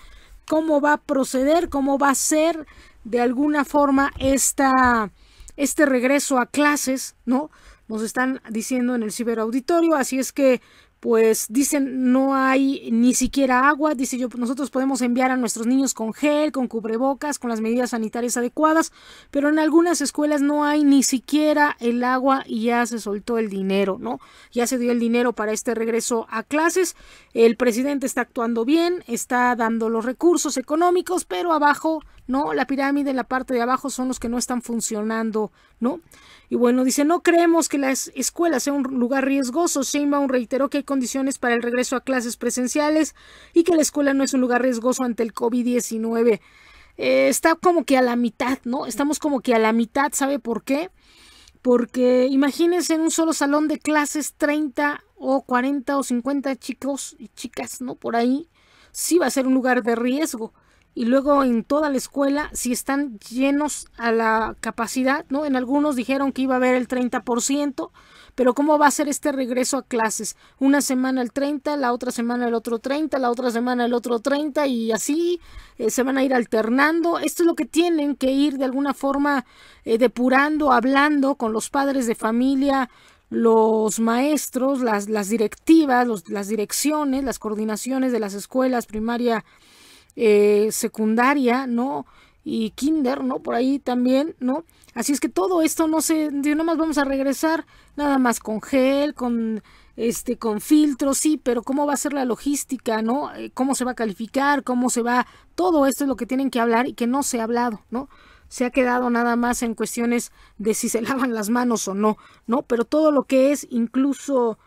cómo va a proceder, cómo va a ser de alguna forma esta, este regreso a clases, ¿no? Nos están diciendo en el ciberauditorio, así es que pues dicen no hay ni siquiera agua, dice yo, nosotros podemos enviar a nuestros niños con gel, con cubrebocas, con las medidas sanitarias adecuadas, pero en algunas escuelas no hay ni siquiera el agua y ya se soltó el dinero, ¿no? Ya se dio el dinero para este regreso a clases, el presidente está actuando bien, está dando los recursos económicos, pero abajo ¿no? La pirámide, en la parte de abajo son los que no están funcionando, ¿no? Y bueno, dice, no creemos que las escuelas sea un lugar riesgoso. un reiteró que hay condiciones para el regreso a clases presenciales y que la escuela no es un lugar riesgoso ante el COVID-19. Eh, está como que a la mitad, ¿no? Estamos como que a la mitad, ¿sabe por qué? Porque imagínense en un solo salón de clases 30 o 40 o 50 chicos y chicas, ¿no? Por ahí sí va a ser un lugar de riesgo y luego en toda la escuela si están llenos a la capacidad, ¿no? En algunos dijeron que iba a haber el 30%, pero ¿cómo va a ser este regreso a clases? Una semana el 30, la otra semana el otro 30, la otra semana el otro 30 y así eh, se van a ir alternando. Esto es lo que tienen que ir de alguna forma eh, depurando, hablando con los padres de familia, los maestros, las, directivas, las direcciones, las coordinaciones de las escuelas primaria eh, secundaria, ¿no? Y kinder, ¿no? Por ahí también, ¿no? Así es que todo esto no se, nada más vamos a regresar nada más con gel, con este, con filtros, sí, pero cómo va a ser la logística, ¿no? Eh, cómo se va a calificar, cómo se va, todo esto es lo que tienen que hablar y que no se ha hablado, ¿no? Se ha quedado nada más en cuestiones de si se lavan las manos o no, ¿no? Pero todo lo que es incluso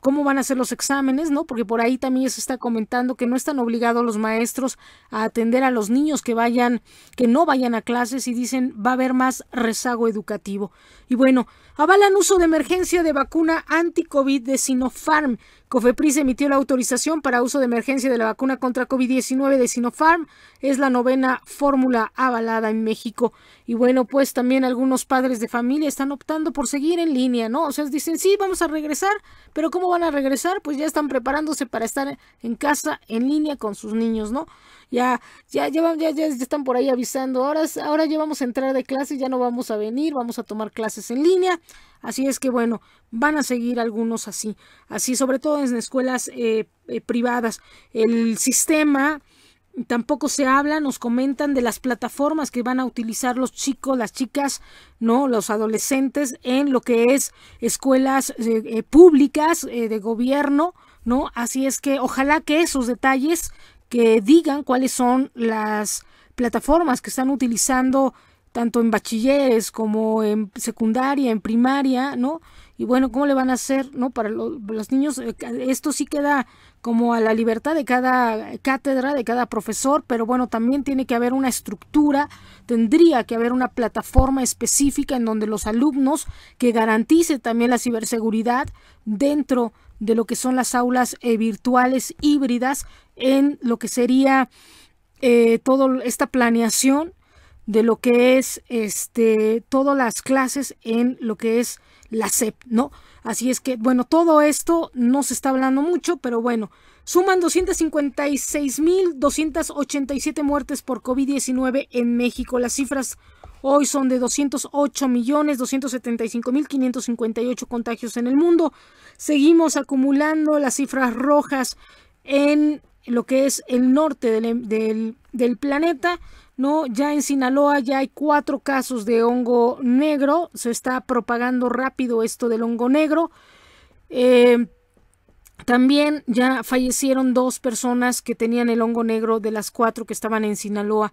cómo van a ser los exámenes, ¿no? Porque por ahí también se está comentando que no están obligados los maestros a atender a los niños que vayan, que no vayan a clases y dicen va a haber más rezago educativo. Y bueno, avalan uso de emergencia de vacuna anti-COVID de Sinopharm COFEPRIS emitió la autorización para uso de emergencia de la vacuna contra COVID-19 de Sinopharm. Es la novena fórmula avalada en México. Y bueno, pues también algunos padres de familia están optando por seguir en línea, ¿no? O sea, dicen, sí, vamos a regresar, pero ¿cómo van a regresar? Pues ya están preparándose para estar en casa, en línea con sus niños, ¿no? ya, ya, ya, ya, están por ahí avisando, ahora, ahora ya vamos a entrar de clase, ya no vamos a venir, vamos a tomar clases en línea. Así es que bueno, van a seguir algunos así, así sobre todo en escuelas eh, eh, privadas. El sistema tampoco se habla, nos comentan de las plataformas que van a utilizar los chicos, las chicas, no, los adolescentes en lo que es escuelas eh, públicas de gobierno, no. Así es que ojalá que esos detalles que digan cuáles son las plataformas que están utilizando tanto en bachilleres como en secundaria, en primaria, ¿no? Y bueno, ¿cómo le van a hacer, ¿no? Para los niños, eh, esto sí queda como a la libertad de cada cátedra, de cada profesor, pero bueno, también tiene que haber una estructura, tendría que haber una plataforma específica en donde los alumnos que garantice también la ciberseguridad dentro de lo que son las aulas eh, virtuales híbridas en lo que sería eh, toda esta planeación de lo que es este todas las clases en lo que es la SEP, ¿no? Así es que, bueno, todo esto no se está hablando mucho, pero bueno, suman 256.287 muertes por COVID-19 en México. Las cifras Hoy son de 208 millones 275 mil contagios en el mundo. Seguimos acumulando las cifras rojas en lo que es el norte em, del, planeta. ¿no? Ya en Sinaloa ya hay cuatro casos de hongo negro. Se está propagando rápido esto del hongo negro. Eh, también ya fallecieron dos personas que tenían el hongo negro de las cuatro que estaban en Sinaloa.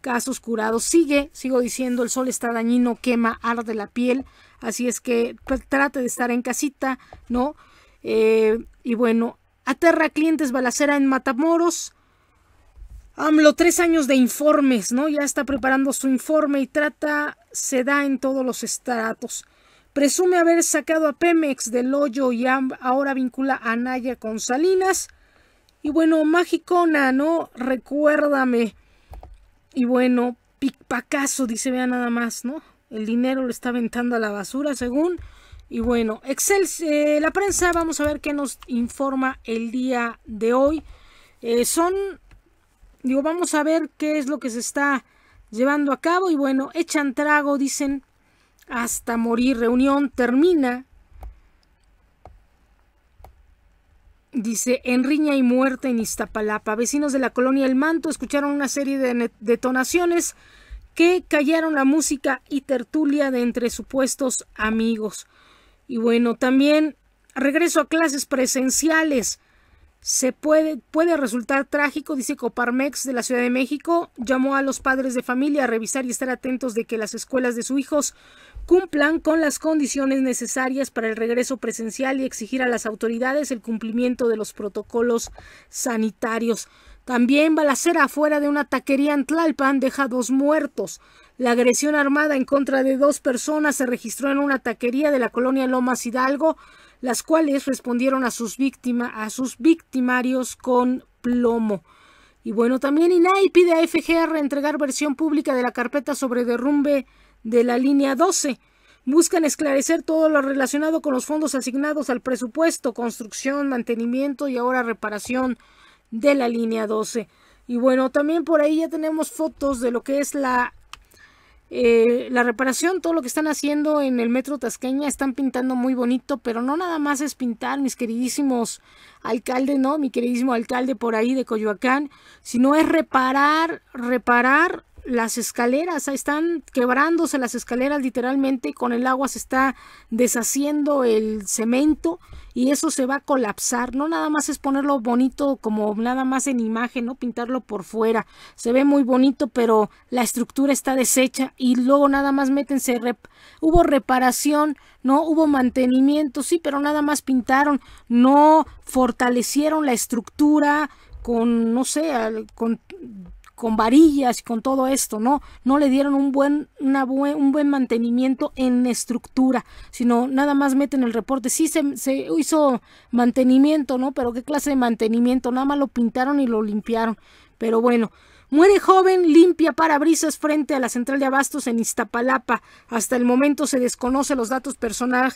casos curados. Sigue, sigo diciendo, el sol está dañino, quema, arde la piel, así es que pues, trate de estar en casita, ¿no? Eh, y bueno, aterra clientes balacera en Matamoros. AMLO, tres años de informes, ¿no? Ya está preparando su informe y trata, se da en todos los estratos. Presume haber sacado a Pemex del hoyo y ahora vincula a Naya con Salinas. Y bueno, Magicona, ¿no? Recuérdame. Y bueno, Picpacazo dice, vea nada más, ¿no? El dinero lo está aventando a la basura, según. Y bueno, Excel, eh, la prensa, vamos a ver qué nos informa el día de hoy. Eh, son, digo, vamos a ver qué es lo que se está llevando a cabo. Y bueno, echan trago, dicen, hasta morir. Reunión termina Dice, en riña y muerte en Iztapalapa, vecinos de la colonia El Manto escucharon una serie de detonaciones que callaron la música y tertulia de entre supuestos amigos. Y bueno, también regreso a clases presenciales. Se puede, puede resultar trágico, dice Coparmex de la Ciudad de México. Llamó a los padres de familia a revisar y estar atentos de que las escuelas de sus hijos cumplan con las condiciones necesarias para el regreso presencial y exigir a las autoridades el cumplimiento de los protocolos sanitarios. También balacera afuera de una taquería en Tlalpan deja dos muertos. La agresión armada en contra de dos personas se registró en una taquería de la colonia Lomas Hidalgo, las cuales respondieron a sus, víctimas, a sus victimarios con plomo. Y bueno, también INAI pide a FGR entregar versión pública de la carpeta sobre derrumbe de la línea 12 buscan esclarecer todo lo relacionado con los fondos asignados al presupuesto, construcción, mantenimiento y ahora reparación de la línea 12. Y bueno, también por ahí ya tenemos fotos de lo que es la, eh, la reparación, todo lo que están haciendo en el metro Tasqueña, están pintando muy bonito, pero no nada más es pintar, mis queridísimos alcalde, ¿no? Mi queridísimo alcalde por ahí de Coyoacán, sino es reparar, reparar las escaleras, están quebrándose las escaleras literalmente, con el agua se está deshaciendo el cemento y eso se va a colapsar, no nada más es ponerlo bonito como nada más en imagen, no pintarlo por fuera, se ve muy bonito pero la estructura está deshecha y luego nada más métense, rep hubo reparación, no hubo mantenimiento, sí, pero nada más pintaron, no fortalecieron la estructura con, no sé, con con varillas y con todo esto, ¿no? No le dieron un buen, una un buen mantenimiento en estructura, sino nada más meten el reporte. Sí se, hizo mantenimiento, ¿no? Pero qué clase de mantenimiento, nada más lo pintaron y lo limpiaron. Pero bueno, Muere joven, limpia parabrisas frente a la central de abastos en Iztapalapa. Hasta el momento se desconocen los datos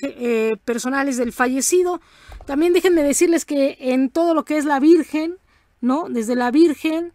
eh, personales del fallecido. También déjenme decirles que en todo lo que es la Virgen, ¿no? Desde la Virgen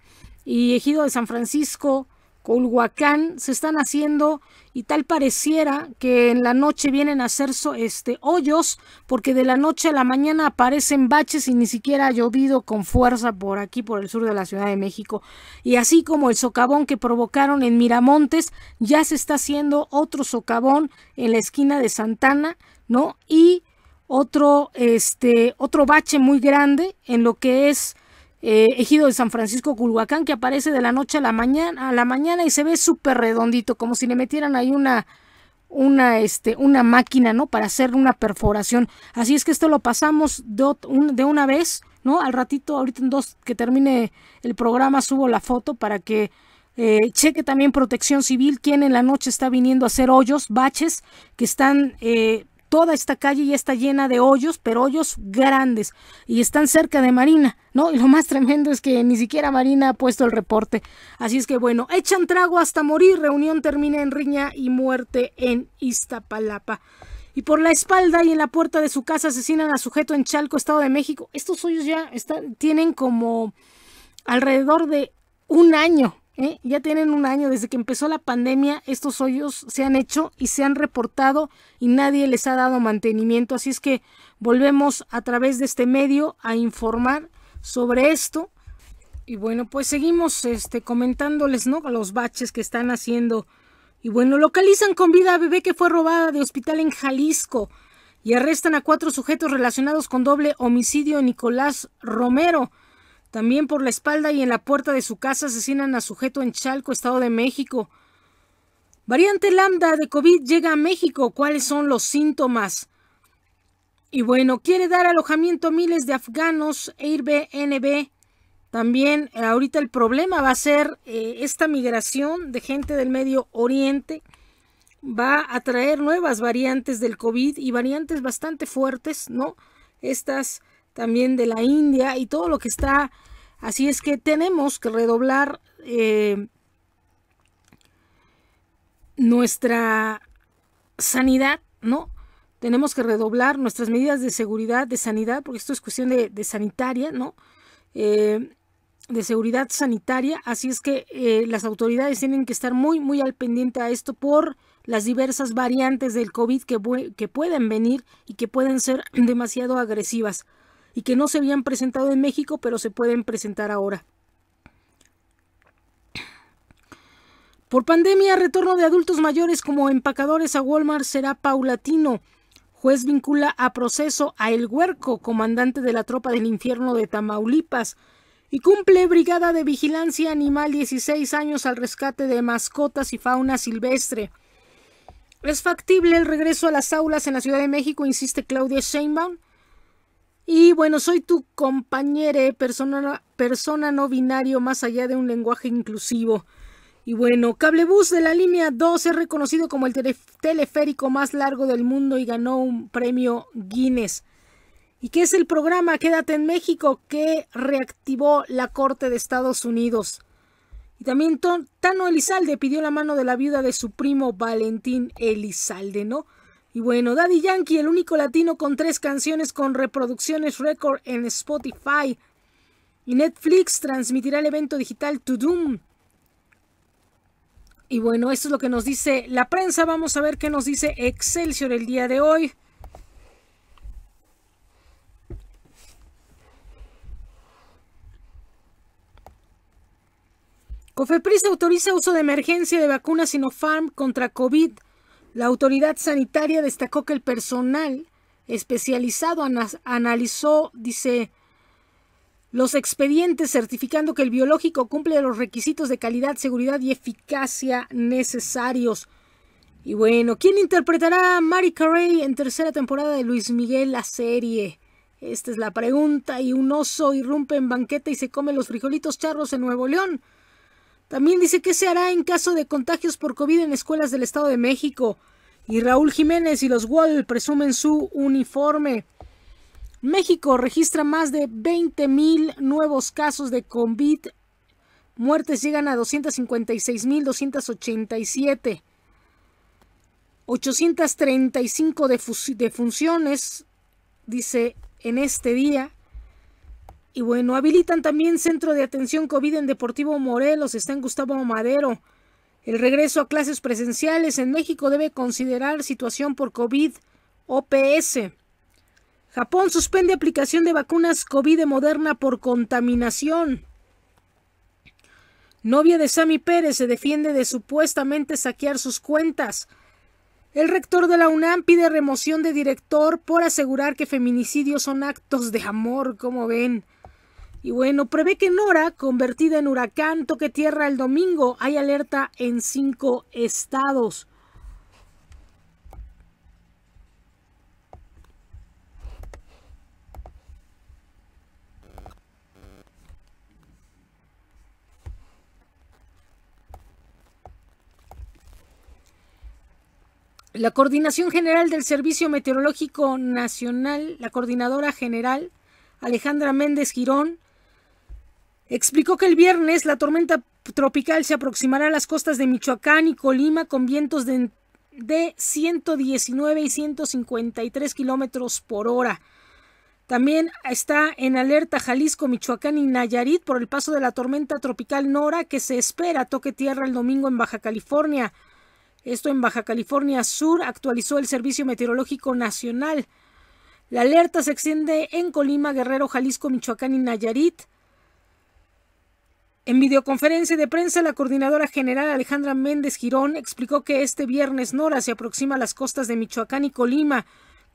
y Ejido de San Francisco, Colhuacán, se están haciendo y tal pareciera que en la noche vienen a hacer este, hoyos porque de la noche a la mañana aparecen baches y ni siquiera ha llovido con fuerza por aquí, por el sur de la Ciudad de México. Y así como el socavón que provocaron en Miramontes, ya se está haciendo otro socavón en la esquina de Santana, ¿no? Y otro, este, otro bache muy grande en lo que es eh, ejido de San Francisco Culhuacán que aparece de la noche a la mañana a la mañana y se ve súper redondito como si le metieran ahí una una este una máquina no para hacer una perforación así es que esto lo pasamos de, de una vez no al ratito ahorita en dos que termine el programa subo la foto para que eh, cheque también protección civil quien en la noche está viniendo a hacer hoyos baches que están eh, toda esta calle ya está llena de hoyos, pero hoyos grandes, y están cerca de Marina, ¿no? Y lo más tremendo es que ni siquiera Marina ha puesto el reporte. Así es que bueno, echan trago hasta morir, reunión termina en riña y muerte en Iztapalapa. Y por la espalda y en la puerta de su casa asesinan a sujeto en Chalco, Estado de México. Estos hoyos ya están, tienen como alrededor de un año ya tienen un año, desde que empezó la pandemia, estos hoyos se han hecho y se han reportado y nadie les ha dado mantenimiento. Así es que volvemos a través de este medio a informar sobre esto. Y bueno, pues seguimos este, comentándoles, ¿no? Los baches que están haciendo. Y bueno, localizan con vida a bebé que fue robada de hospital en Jalisco y arrestan a cuatro sujetos relacionados con doble homicidio Nicolás Romero. También por la espalda y en la puerta de su casa asesinan a sujeto en Chalco, Estado de México. Variante lambda de COVID llega a México. ¿Cuáles son los síntomas? Y bueno, quiere dar alojamiento a miles de afganos. Airbnb. E También eh, ahorita el problema va a ser eh, esta migración de gente del Medio Oriente. Va a traer nuevas variantes del COVID y variantes bastante fuertes, ¿no? Estas también de la India y todo lo que está. Así es que tenemos que redoblar eh, nuestra sanidad, ¿no? Tenemos que redoblar nuestras medidas de seguridad, de sanidad, porque esto es cuestión de, sanitaria, ¿no? Eh, de seguridad sanitaria, así es que eh, las autoridades tienen que estar muy, muy al pendiente a esto por las diversas variantes del COVID que pueden venir y que pueden ser demasiado agresivas y que no se habían presentado en México, pero se pueden presentar ahora. Por pandemia, retorno de adultos mayores como empacadores a Walmart será paulatino. Juez vincula a proceso a El Huerco, comandante de la Tropa del Infierno de Tamaulipas, y cumple Brigada de Vigilancia Animal 16 años al rescate de mascotas y fauna silvestre. ¿Es factible el regreso a las aulas en la Ciudad de México? Insiste Claudia Sheinbaum. Y bueno, soy tu compañere, eh, persona, persona no binario, más allá de un lenguaje inclusivo. Y bueno, Cablebus de la línea 2 es reconocido como el teleférico más largo del mundo y ganó un premio Guinness. ¿Y qué es el programa Quédate en México que reactivó la Corte de Estados Unidos? Y también Tano Elizalde pidió la mano de la viuda de su primo Valentín Elizalde, ¿no? Y bueno, Daddy Yankee, el único latino con tres canciones con reproducciones récord en Spotify. Y Netflix transmitirá el evento digital To Doom. Y bueno, esto es lo que nos dice la prensa. Vamos a ver qué nos dice Excelsior el día de hoy. Cofepris autoriza uso de emergencia de vacuna Sinopharm contra COVID la autoridad sanitaria destacó que el personal especializado analizó, dice, los expedientes certificando que el biológico cumple los requisitos de calidad, seguridad y eficacia necesarios. Y bueno, ¿quién interpretará a Mary Carey en tercera temporada de Luis Miguel la serie? Esta es la pregunta y un oso irrumpe en banqueta y se come los frijolitos charros en Nuevo León. También dice qué se hará en caso de contagios por COVID en escuelas del Estado de México. Y Raúl Jiménez y los Wall presumen su uniforme. México registra más de 20.000 nuevos casos de COVID. Muertes llegan a 256.287. 835 defunciones, dice, en este día. Y bueno, habilitan también centro de atención COVID en Deportivo Morelos, está en Gustavo Madero. El regreso a clases presenciales en México debe considerar situación por COVID OPS. Japón suspende aplicación de vacunas COVID Moderna por contaminación. Novia de Sammy Pérez se defiende de supuestamente saquear sus cuentas. El rector de la UNAM pide remoción de director por asegurar que feminicidios son actos de amor, como ven. Y bueno, prevé que Nora, convertida en huracán, toque tierra el domingo. Hay alerta en cinco estados. La Coordinación General del Servicio Meteorológico Nacional, la Coordinadora General Alejandra Méndez Girón, explicó que el viernes la tormenta tropical se aproximará a las costas de Michoacán y Colima con vientos de, 119 y 153 kilómetros por hora. También está en alerta Jalisco, Michoacán y Nayarit por el paso de la tormenta tropical Nora que se espera toque tierra el domingo en Baja California. Esto en Baja California Sur actualizó el Servicio Meteorológico Nacional. La alerta se extiende en Colima, Guerrero, Jalisco, Michoacán y Nayarit. En videoconferencia de prensa, la coordinadora general Alejandra Méndez Girón explicó que este viernes Nora se aproxima a las costas de Michoacán y Colima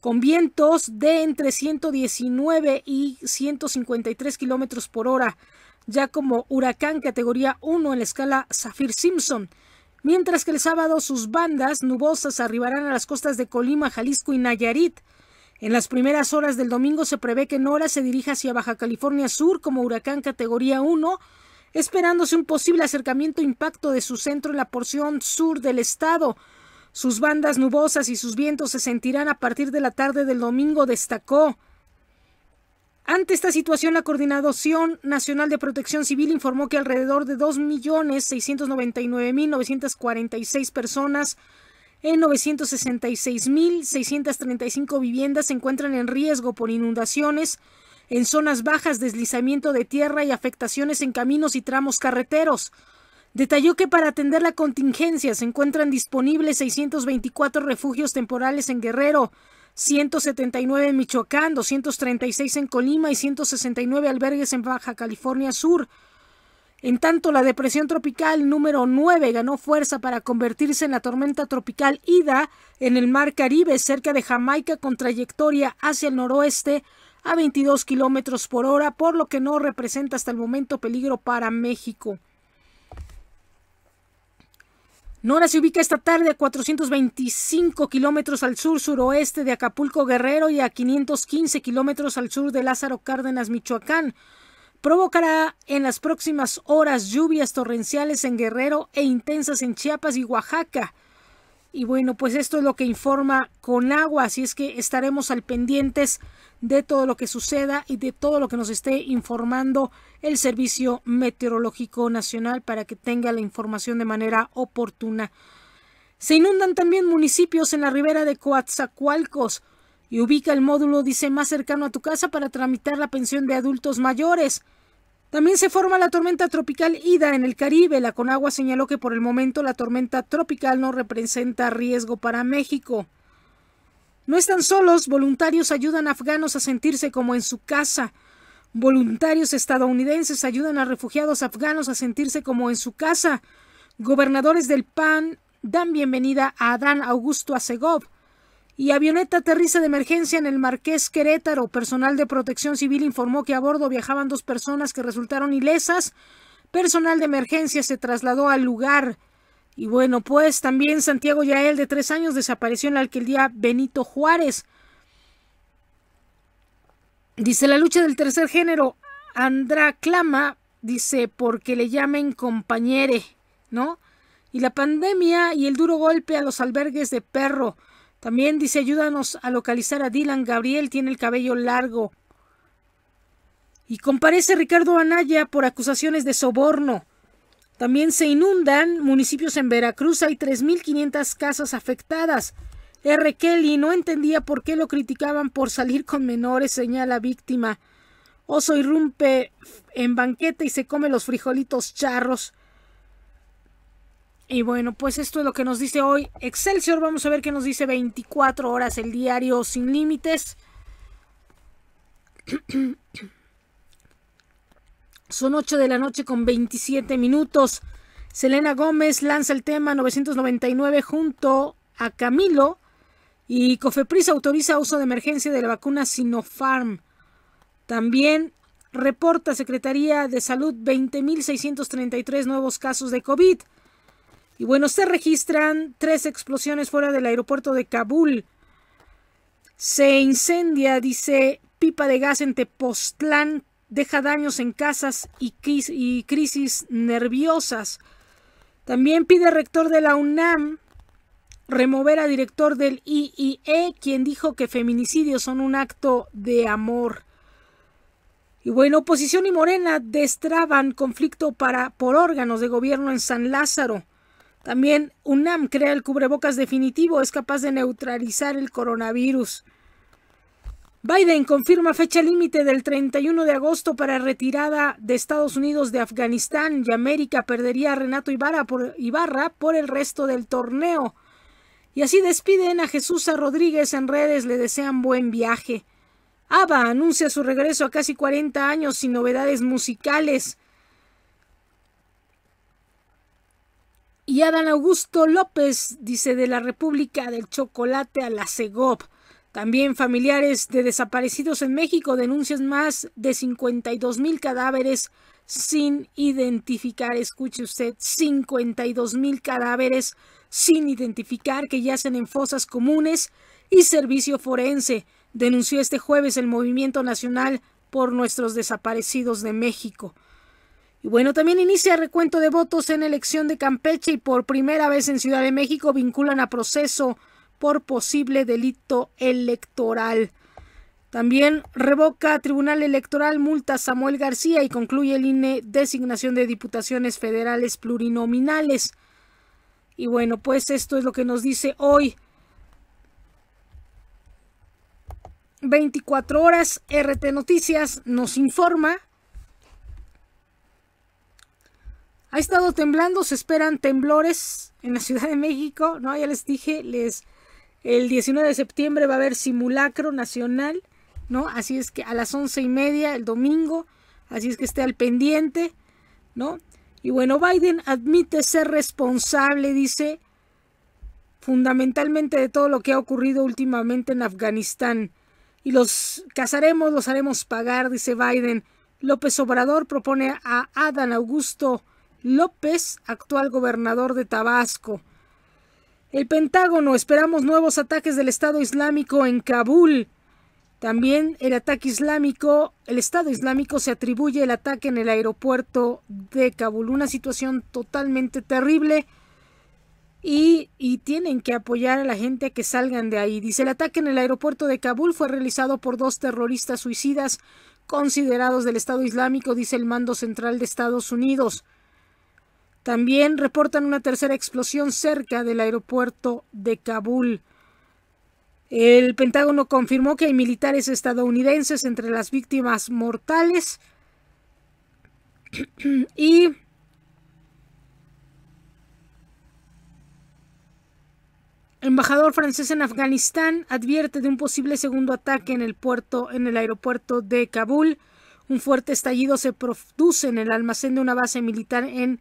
con vientos de entre 119 y 153 kilómetros por hora, ya como huracán categoría 1 en la escala Zafir Simpson, mientras que el sábado sus bandas nubosas arribarán a las costas de Colima, Jalisco y Nayarit. En las primeras horas del domingo se prevé que Nora se dirija hacia Baja California Sur como huracán categoría 1 esperándose un posible acercamiento e impacto de su centro en la porción sur del estado. Sus bandas nubosas y sus vientos se sentirán a partir de la tarde del domingo, destacó. Ante esta situación, la Coordinación Nacional de Protección Civil informó que alrededor de 2.699.946 personas en 966.635 viviendas se encuentran en riesgo por inundaciones, en zonas bajas, deslizamiento de tierra y afectaciones en caminos y tramos carreteros. Detalló que para atender la contingencia se encuentran disponibles 624 refugios temporales en Guerrero, 179 en Michoacán, 236 en Colima y 169 albergues en Baja California Sur. En tanto, la depresión tropical número 9 ganó fuerza para convertirse en la tormenta tropical Ida en el Mar Caribe cerca de Jamaica con trayectoria hacia el noroeste a 22 kilómetros por hora, por lo que no representa hasta el momento peligro para México. Nora se ubica esta tarde a 425 kilómetros al sur-suroeste de Acapulco Guerrero y a 515 kilómetros al sur de Lázaro Cárdenas, Michoacán. Provocará en las próximas horas lluvias torrenciales en Guerrero e intensas en Chiapas y Oaxaca. Y bueno, pues esto es lo que informa Conagua, así es que estaremos al pendientes de todo lo que suceda y de todo lo que nos esté informando el Servicio Meteorológico Nacional para que tenga la información de manera oportuna. Se inundan también municipios en la ribera de Coatzacoalcos y ubica el módulo, dice, más cercano a tu casa para tramitar la pensión de adultos mayores. También se forma la tormenta tropical Ida en el Caribe. La Conagua señaló que por el momento la tormenta tropical no representa riesgo para México. No están solos, voluntarios ayudan a afganos a sentirse como en su casa. Voluntarios estadounidenses ayudan a refugiados afganos a sentirse como en su casa. Gobernadores del PAN dan bienvenida a Adán Augusto Asegov y avioneta aterriza de emergencia en el Marqués Querétaro. Personal de protección civil informó que a bordo viajaban dos personas que resultaron ilesas. Personal de emergencia se trasladó al lugar. Y bueno, pues también Santiago Yael, de tres años, desapareció en la alcaldía Benito Juárez. Dice la lucha del tercer género, Andra clama, dice, porque le llamen compañere, ¿no? Y la pandemia y el duro golpe a los albergues de perro. También dice, ayúdanos a localizar a Dylan. Gabriel tiene el cabello largo. Y comparece Ricardo Anaya por acusaciones de soborno. También se inundan municipios en Veracruz. Hay 3.500 casas afectadas. R. Kelly no entendía por qué lo criticaban por salir con menores, señala víctima. Oso irrumpe en banqueta y se come los frijolitos charros. Y bueno, pues esto es lo que nos dice hoy Excelsior. Vamos a ver qué nos dice 24 horas el diario sin límites. Son 8 de la noche con 27 minutos. Selena Gómez lanza el tema 999 junto a Camilo y Cofepris autoriza uso de emergencia de la vacuna Sinopharm. También reporta Secretaría de Salud 20.633 nuevos casos de COVID. Y bueno, se registran tres explosiones fuera del aeropuerto de Kabul. Se incendia, dice, pipa de gas en Tepoztlán, deja daños en casas y, crisis nerviosas. También pide rector de la UNAM remover a director del IIE, quien dijo que feminicidios son un acto de amor. Y bueno, oposición y Morena destraban conflicto para, por órganos de gobierno en San Lázaro. También UNAM crea el cubrebocas definitivo, es capaz de neutralizar el coronavirus. Biden confirma fecha límite del 31 de agosto para retirada de Estados Unidos de Afganistán y América perdería a Renato Ibarra por, el resto del torneo. Y así despiden a Jesús a Rodríguez en redes, le desean buen viaje. ABBA anuncia su regreso a casi 40 años sin novedades musicales. Y Adán Augusto López dice de la República del Chocolate a la CEGOP. También familiares de desaparecidos en México denuncian más de 52 mil cadáveres sin identificar. Escuche usted, 52 mil cadáveres sin identificar que yacen en fosas comunes y servicio forense, denunció este jueves el Movimiento Nacional por Nuestros Desaparecidos de México. Y bueno, también inicia recuento de votos en elección de Campeche y por primera vez en Ciudad de México vinculan a proceso por posible delito electoral. También revoca Tribunal Electoral multa Samuel García y concluye el INE designación de diputaciones federales plurinominales. Y bueno, pues esto es lo que nos dice hoy. 24 horas, RT Noticias nos informa Ha estado temblando, se esperan temblores en la Ciudad de México, ¿no? Ya les dije, les, el 19 de septiembre va a haber simulacro nacional, ¿no? Así es que a las once y media el domingo, así es que esté al pendiente, ¿no? Y bueno, Biden admite ser responsable, dice, fundamentalmente de todo lo que ha ocurrido últimamente en Afganistán. Y los cazaremos, los haremos pagar, dice Biden. López Obrador propone a Adán Augusto López, actual gobernador de Tabasco. El Pentágono, esperamos nuevos ataques del Estado Islámico en Kabul. También el ataque islámico, el Estado Islámico se atribuye el ataque en el aeropuerto de Kabul, una situación totalmente terrible y, y tienen que apoyar a la gente a que salgan de ahí. Dice, el ataque en el aeropuerto de Kabul fue realizado por dos terroristas suicidas considerados del Estado Islámico, dice el mando central de Estados Unidos. También reportan una tercera explosión cerca del aeropuerto de Kabul. El Pentágono confirmó que hay militares estadounidenses entre las víctimas mortales y Embajador francés en Afganistán advierte de un posible segundo ataque en el puerto en el aeropuerto de Kabul. Un fuerte estallido se produce en el almacén de una base militar en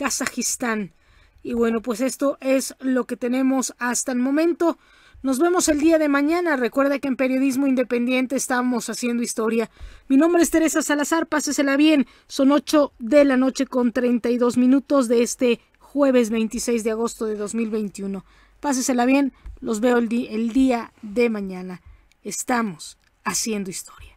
Kazajistán. Y bueno, pues esto es lo que tenemos hasta el momento. Nos vemos el día de mañana. Recuerda que en Periodismo Independiente estamos haciendo historia. Mi nombre es Teresa Salazar. Pásesela bien. Son 8 de la noche con 32 minutos de este jueves 26 de agosto de 2021. Pásesela bien. Los veo el, el día de mañana. Estamos haciendo historia.